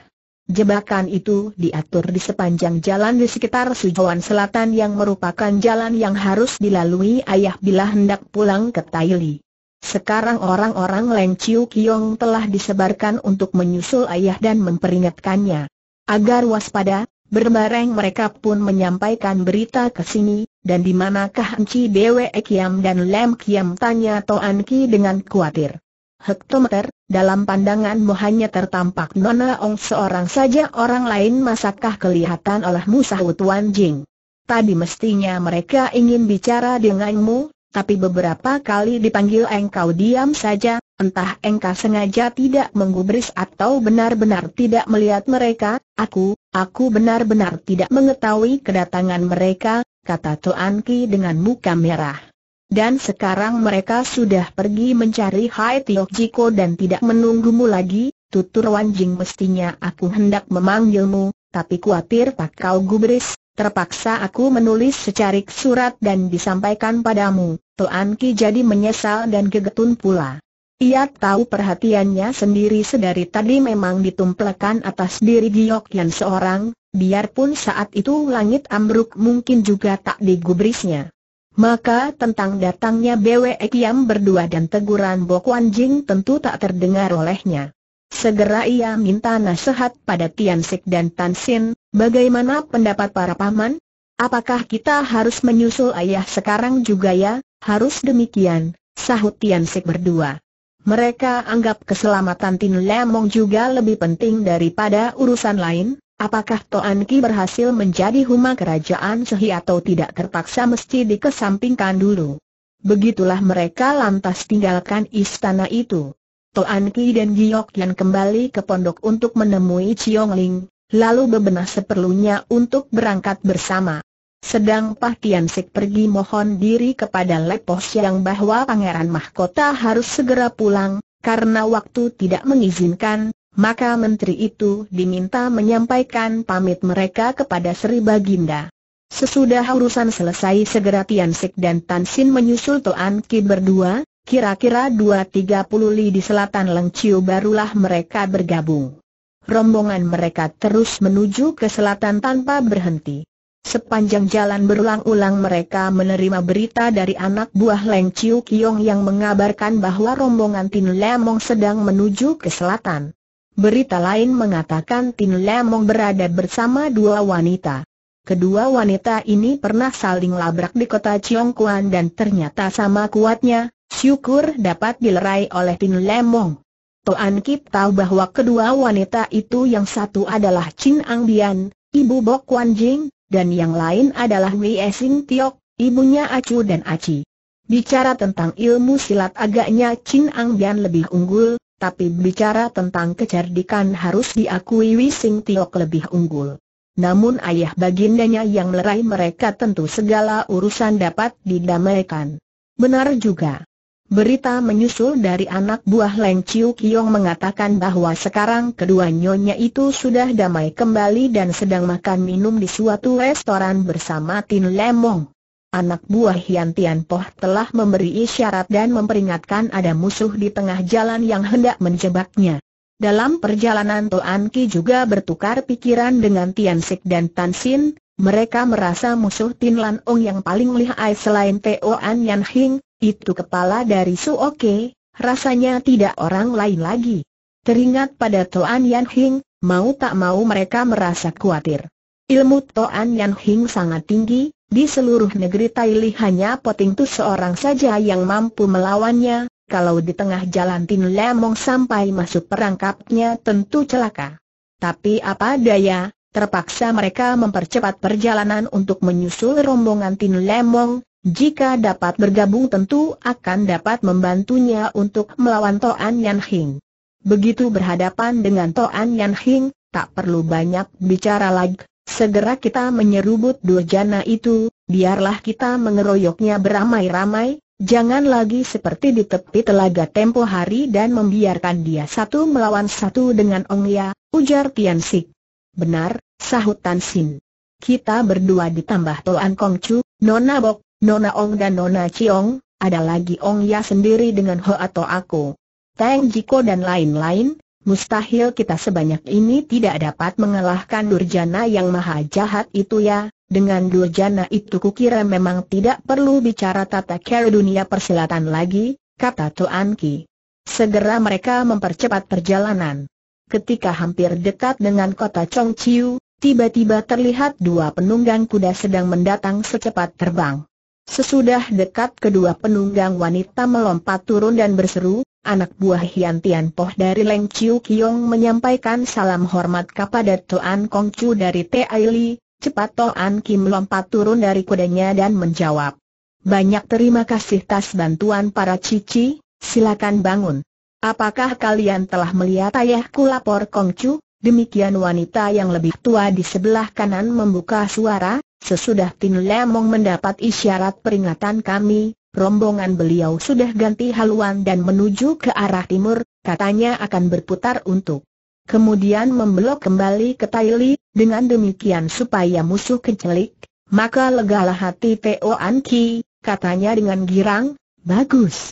Jebakan itu diatur di sepanjang jalan di sekitar Sujuan Selatan yang merupakan jalan yang harus dilalui ayah bila hendak pulang ke Taili. Sekarang orang-orang Leng Chiu Kiong telah disebarkan untuk menyusul ayah dan memperingatkannya. Agar waspada, berbareng mereka pun menyampaikan berita ke sini, dan di manakah Enci Bwe Kiam dan Lem Kiam tanya Toan Ki dengan khawatir hektometer, dalam pandanganmu hanya tertampak Nona Ong seorang saja orang lain masakah kelihatan oleh sahut Wan Jing. Tadi mestinya mereka ingin bicara denganmu, tapi beberapa kali dipanggil engkau diam saja, entah engkau sengaja tidak menggubris atau benar-benar tidak melihat mereka, aku, aku benar-benar tidak mengetahui kedatangan mereka, kata Tuan Ki dengan muka merah. Dan sekarang mereka sudah pergi mencari Hai Tio Jiko dan tidak menunggumu lagi, tutur Wan Jing. mestinya aku hendak memanggilmu, tapi kuatir tak kau gubris, terpaksa aku menulis secarik surat dan disampaikan padamu, Tuan Ki jadi menyesal dan gegetun pula. Ia tahu perhatiannya sendiri sedari tadi memang ditumplekan atas diri Giyok Yan seorang, biarpun saat itu langit ambruk mungkin juga tak digubrisnya. Maka tentang datangnya Bwe Kiam berdua dan teguran Bok Wan Jing tentu tak terdengar olehnya. Segera ia minta nasihat pada Tian Sik dan Tan Sin, bagaimana pendapat para paman? Apakah kita harus menyusul ayah sekarang juga ya? Harus demikian, sahut Tian Sik berdua. Mereka anggap keselamatan Tin Lemong juga lebih penting daripada urusan lain, Apakah Toan Ki berhasil menjadi huma kerajaan Sehi atau tidak terpaksa mesti dikesampingkan dulu. Begitulah mereka lantas tinggalkan istana itu. Toan Ki dan Giok Yan kembali ke pondok untuk menemui Chiong Ling, lalu bebenah seperlunya untuk berangkat bersama. Sedang Pah Tian Sik pergi mohon diri kepada Lepos yang bahwa Pangeran Mahkota harus segera pulang, karena waktu tidak mengizinkan, maka menteri itu diminta menyampaikan pamit mereka kepada Sri Baginda. Sesudah urusan selesai segera Tian Sik dan Tan Sin menyusul Toan Ki berdua, kira-kira 2.30 li di selatan Leng Chiu barulah mereka bergabung. Rombongan mereka terus menuju ke selatan tanpa berhenti. Sepanjang jalan berulang-ulang mereka menerima berita dari anak buah Leng Chiu Kiong yang mengabarkan bahwa rombongan Tin Lemong sedang menuju ke selatan. Berita lain mengatakan Tin Lemong berada bersama dua wanita. Kedua wanita ini pernah saling labrak di kota Chiongkuan dan ternyata sama kuatnya, syukur dapat dilerai oleh Tin Lemong. Toan Kip tahu bahwa kedua wanita itu yang satu adalah Chin Ang Bian, ibu Bok Wan Jing, dan yang lain adalah Wei Esing Tiok, ibunya Acu dan Aci. Bicara tentang ilmu silat agaknya Chin Ang Bian lebih unggul, tapi bicara tentang kecerdikan harus diakui Wising Tiok lebih unggul. Namun ayah bagindanya yang melerai mereka tentu segala urusan dapat didamaikan. Benar juga. Berita menyusul dari anak buah Leng Chiu Kiong mengatakan bahwa sekarang kedua nyonya itu sudah damai kembali dan sedang makan minum di suatu restoran bersama Tin Lemong. Anak buah Hian Tian Poh telah memberi isyarat dan memperingatkan ada musuh di tengah jalan yang hendak menjebaknya. Dalam perjalanan Tuan Ki juga bertukar pikiran dengan Tian Sik dan Tan Sin, mereka merasa musuh Tin Lan Ong yang paling lihai selain An Yan Hing, itu kepala dari Su Oke, rasanya tidak orang lain lagi. Teringat pada Toan Yan Hing, mau tak mau mereka merasa khawatir. Ilmu Toan Yan Hing sangat tinggi, di seluruh negeri Taili hanya Poting Tu seorang saja yang mampu melawannya, kalau di tengah jalan Tin Lemong sampai masuk perangkapnya tentu celaka. Tapi apa daya, terpaksa mereka mempercepat perjalanan untuk menyusul rombongan Tin Lemong, jika dapat bergabung tentu akan dapat membantunya untuk melawan Toan Yan Hing. Begitu berhadapan dengan Toan Yan Hing, tak perlu banyak bicara lagi. Segera kita menyerubut durjana itu, biarlah kita mengeroyoknya beramai-ramai, jangan lagi seperti di tepi telaga tempo hari dan membiarkan dia satu melawan satu dengan Ong Ya, ujar Tian Sik. Benar, sahut Tan Sin. Kita berdua ditambah Toan Kong Chu, Nona Bok, Nona Ong dan Nona Chiong, ada lagi Ong Ya sendiri dengan Ho atau aku. Tang Jiko dan lain-lain, Mustahil kita sebanyak ini tidak dapat mengalahkan Durjana yang maha jahat itu ya, dengan Durjana itu kukira memang tidak perlu bicara tata cara dunia persilatan lagi, kata Tuan Ki. Segera mereka mempercepat perjalanan. Ketika hampir dekat dengan kota Chiu, tiba-tiba terlihat dua penunggang kuda sedang mendatang secepat terbang. Sesudah dekat kedua penunggang wanita melompat turun dan berseru, anak buah Hian Tian Poh dari Leng Chiu Kiong menyampaikan salam hormat kepada Toan Kong Chu dari T.I. Li, cepat Toan Kim lompat turun dari kudanya dan menjawab. Banyak terima kasih tas bantuan para cici, silakan bangun. Apakah kalian telah melihat ayahku lapor Kong Chu? Demikian wanita yang lebih tua di sebelah kanan membuka suara, sesudah Tin Lemong mendapat isyarat peringatan kami, rombongan beliau sudah ganti haluan dan menuju ke arah timur, katanya akan berputar untuk kemudian membelok kembali ke Taili, dengan demikian supaya musuh kecelik, maka legalah hati Teo Anki, katanya dengan girang, bagus.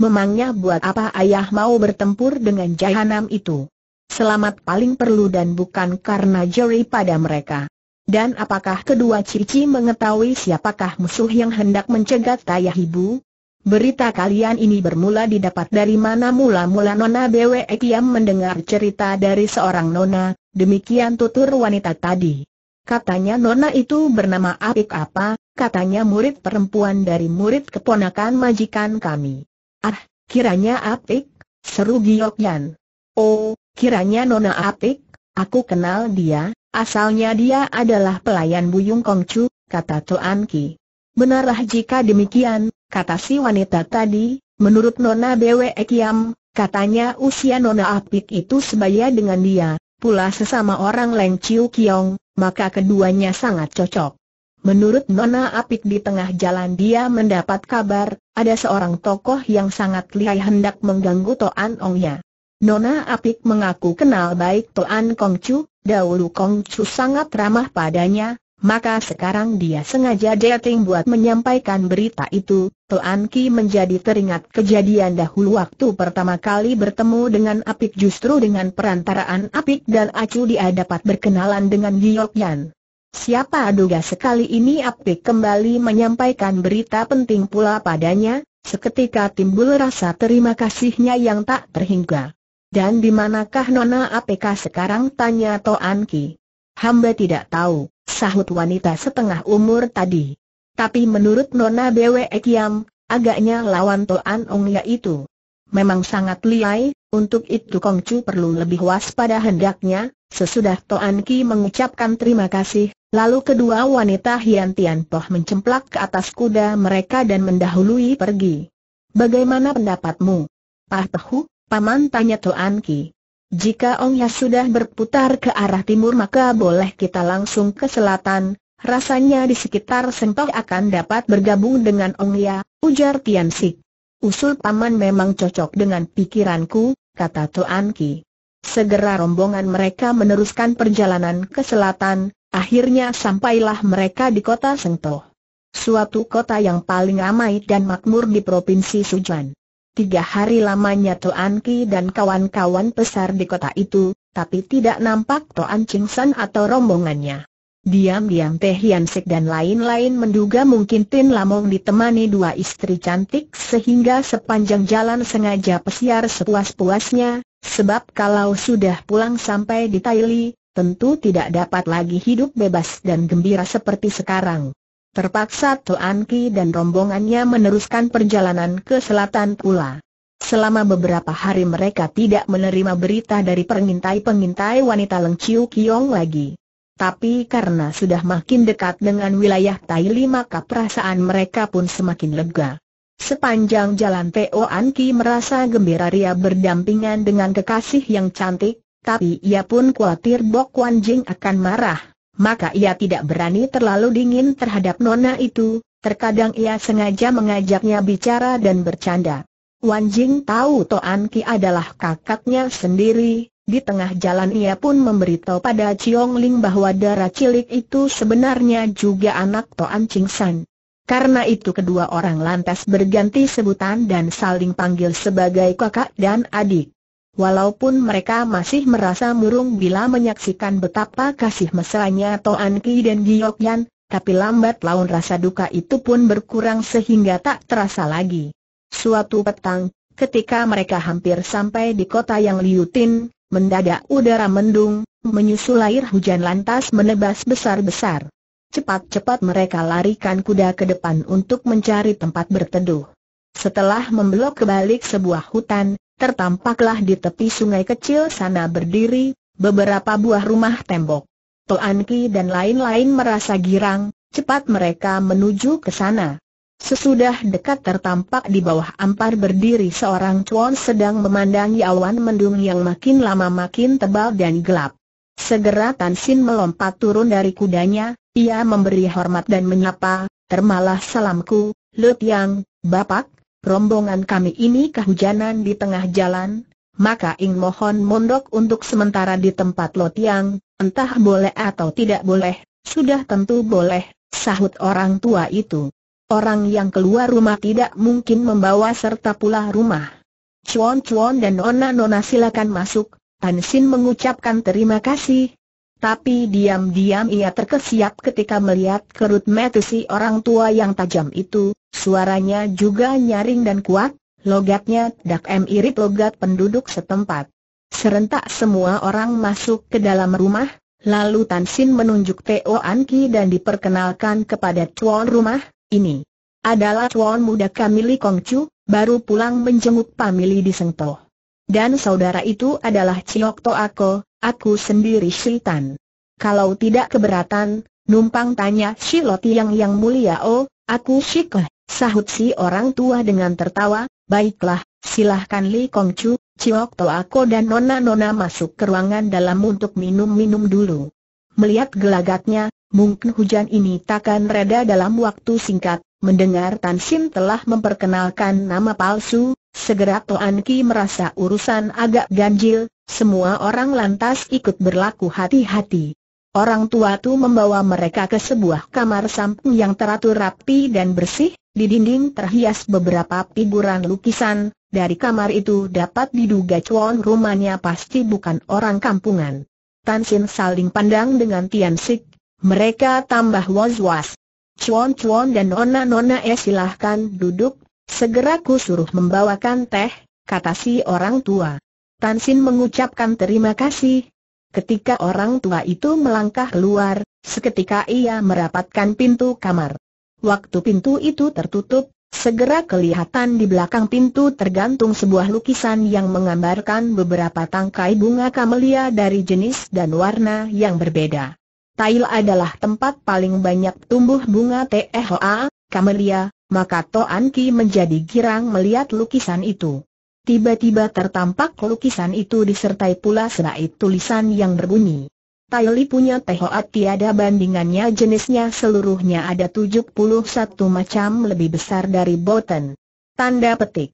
Memangnya buat apa ayah mau bertempur dengan jahanam itu? Selamat paling perlu dan bukan karena jeri pada mereka. Dan apakah kedua cici mengetahui siapakah musuh yang hendak mencegat ayah ibu? Berita kalian ini bermula didapat dari mana mula-mula Nona Bwe Kiam mendengar cerita dari seorang Nona, demikian tutur wanita tadi. Katanya Nona itu bernama Apik apa, katanya murid perempuan dari murid keponakan majikan kami. Ah, kiranya Apik, seru Giokyan. Oh, kiranya Nona Apik, aku kenal dia, Asalnya dia adalah pelayan Buyung Kongcu, kata Toan Ki. Benarlah jika demikian, kata si wanita tadi, menurut Nona Bwe Kiam, katanya usia Nona Apik itu sebaya dengan dia, pula sesama orang Leng Chiu Kiong, maka keduanya sangat cocok. Menurut Nona Apik di tengah jalan dia mendapat kabar, ada seorang tokoh yang sangat lihai hendak mengganggu Toan Ongnya. Nona Apik mengaku kenal baik Toan Kongcu, Dahulu Kong Chu sangat ramah padanya, maka sekarang dia sengaja dating buat menyampaikan berita itu, Tuan Ki menjadi teringat kejadian dahulu waktu pertama kali bertemu dengan Apik justru dengan perantaraan Apik dan Acu dia dapat berkenalan dengan Giok Yan. Siapa duga sekali ini Apik kembali menyampaikan berita penting pula padanya, seketika timbul rasa terima kasihnya yang tak terhingga. Dan di manakah Nona APK sekarang tanya Toan Ki? Hamba tidak tahu, sahut wanita setengah umur tadi. Tapi menurut Nona BW Kiam, agaknya lawan Toan Ong itu Memang sangat liai, untuk itu Kongcu perlu lebih waspada hendaknya, sesudah Toan Ki mengucapkan terima kasih, lalu kedua wanita Hian Tian Poh mencemplak ke atas kuda mereka dan mendahului pergi. Bagaimana pendapatmu? Pah Tehu, Paman tanya Tuan Ki. Jika Ongya sudah berputar ke arah timur maka boleh kita langsung ke selatan, rasanya di sekitar Sentok akan dapat bergabung dengan Ongya, ujar Tian Sik. Usul paman memang cocok dengan pikiranku, kata Tuan Ki. Segera rombongan mereka meneruskan perjalanan ke selatan, akhirnya sampailah mereka di kota Sengtoh. Suatu kota yang paling ramai dan makmur di Provinsi Sujan. Tiga hari lamanya Tuan Ki dan kawan-kawan besar di kota itu, tapi tidak nampak Tuan Ching San atau rombongannya. Diam-diam Teh Hian Sek dan lain-lain menduga mungkin Tin Lamong ditemani dua istri cantik sehingga sepanjang jalan sengaja pesiar sepuas-puasnya, sebab kalau sudah pulang sampai di Taili, tentu tidak dapat lagi hidup bebas dan gembira seperti sekarang. Terpaksa Toan Ki dan rombongannya meneruskan perjalanan ke selatan pula. Selama beberapa hari mereka tidak menerima berita dari pengintai-pengintai wanita Leng Chiu Kiong lagi. Tapi karena sudah makin dekat dengan wilayah Li maka perasaan mereka pun semakin lega. Sepanjang jalan Teo Anki merasa gembira ria berdampingan dengan kekasih yang cantik, tapi ia pun khawatir Bok Wan Jing akan marah maka ia tidak berani terlalu dingin terhadap nona itu, terkadang ia sengaja mengajaknya bicara dan bercanda. Wan Jing tahu Toan Ki adalah kakaknya sendiri, di tengah jalan ia pun memberitahu pada Chiong Ling bahwa darah cilik itu sebenarnya juga anak Toan Ching San. Karena itu kedua orang lantas berganti sebutan dan saling panggil sebagai kakak dan adik. Walaupun mereka masih merasa murung bila menyaksikan betapa kasih mesranya Toan Ki dan Giok Yan, tapi lambat laun rasa duka itu pun berkurang sehingga tak terasa lagi. Suatu petang, ketika mereka hampir sampai di kota yang Liutin, mendadak udara mendung, menyusul air hujan lantas menebas besar-besar. Cepat-cepat mereka larikan kuda ke depan untuk mencari tempat berteduh. Setelah membelok ke balik sebuah hutan, tertampaklah di tepi sungai kecil sana berdiri, beberapa buah rumah tembok. Toan Ki dan lain-lain merasa girang, cepat mereka menuju ke sana. Sesudah dekat tertampak di bawah ampar berdiri seorang cuan sedang memandangi awan mendung yang makin lama makin tebal dan gelap. Segera Tan Sin melompat turun dari kudanya, ia memberi hormat dan menyapa, termalah salamku, Lut Yang, Bapak, rombongan kami ini kehujanan di tengah jalan, maka Ing mohon mondok untuk sementara di tempat lotiang, entah boleh atau tidak boleh, sudah tentu boleh, sahut orang tua itu. Orang yang keluar rumah tidak mungkin membawa serta pula rumah. Cuan-cuan dan nona-nona silakan masuk, Tan Sin mengucapkan terima kasih. Tapi diam-diam ia terkesiap ketika melihat kerut metu si orang tua yang tajam itu, Suaranya juga nyaring dan kuat, logatnya dak mirip logat penduduk setempat. Serentak semua orang masuk ke dalam rumah, lalu Tan Sin menunjuk Teo Anki dan diperkenalkan kepada tuan rumah, ini adalah tuan muda Kamili Kongcu, baru pulang menjenguk pamili di Sengtoh. Dan saudara itu adalah Ciok To Ako, aku sendiri Tan. Kalau tidak keberatan, numpang tanya Shiloti yang yang mulia oh, aku Keh. Sahut si orang tua dengan tertawa, baiklah, silahkan Li Kong Chu, Ciok Ako dan Nona Nona masuk ke ruangan dalam untuk minum-minum dulu. Melihat gelagatnya, mungkin hujan ini takkan reda dalam waktu singkat, mendengar Tan Sim telah memperkenalkan nama palsu, segera Toan Ki merasa urusan agak ganjil, semua orang lantas ikut berlaku hati-hati. Orang tua tu membawa mereka ke sebuah kamar samping yang teratur rapi dan bersih, di dinding terhias beberapa figuran lukisan, dari kamar itu dapat diduga cuan rumahnya pasti bukan orang kampungan. Tan Sin saling pandang dengan Tian Sik, mereka tambah was-was. Cuan-cuan dan nona-nona eh silahkan duduk, segera ku suruh membawakan teh, kata si orang tua. Tan Sin mengucapkan terima kasih. Ketika orang tua itu melangkah keluar, seketika ia merapatkan pintu kamar. Waktu pintu itu tertutup, segera kelihatan di belakang pintu tergantung sebuah lukisan yang menggambarkan beberapa tangkai bunga kamelia dari jenis dan warna yang berbeda. Tail adalah tempat paling banyak tumbuh bunga THA, kamelia, maka Toan Ki menjadi girang melihat lukisan itu. Tiba-tiba tertampak lukisan itu disertai pula serait tulisan yang berbunyi, Tayli punya teh tehoat tiada bandingannya jenisnya seluruhnya ada 71 macam lebih besar dari boten. Tanda petik.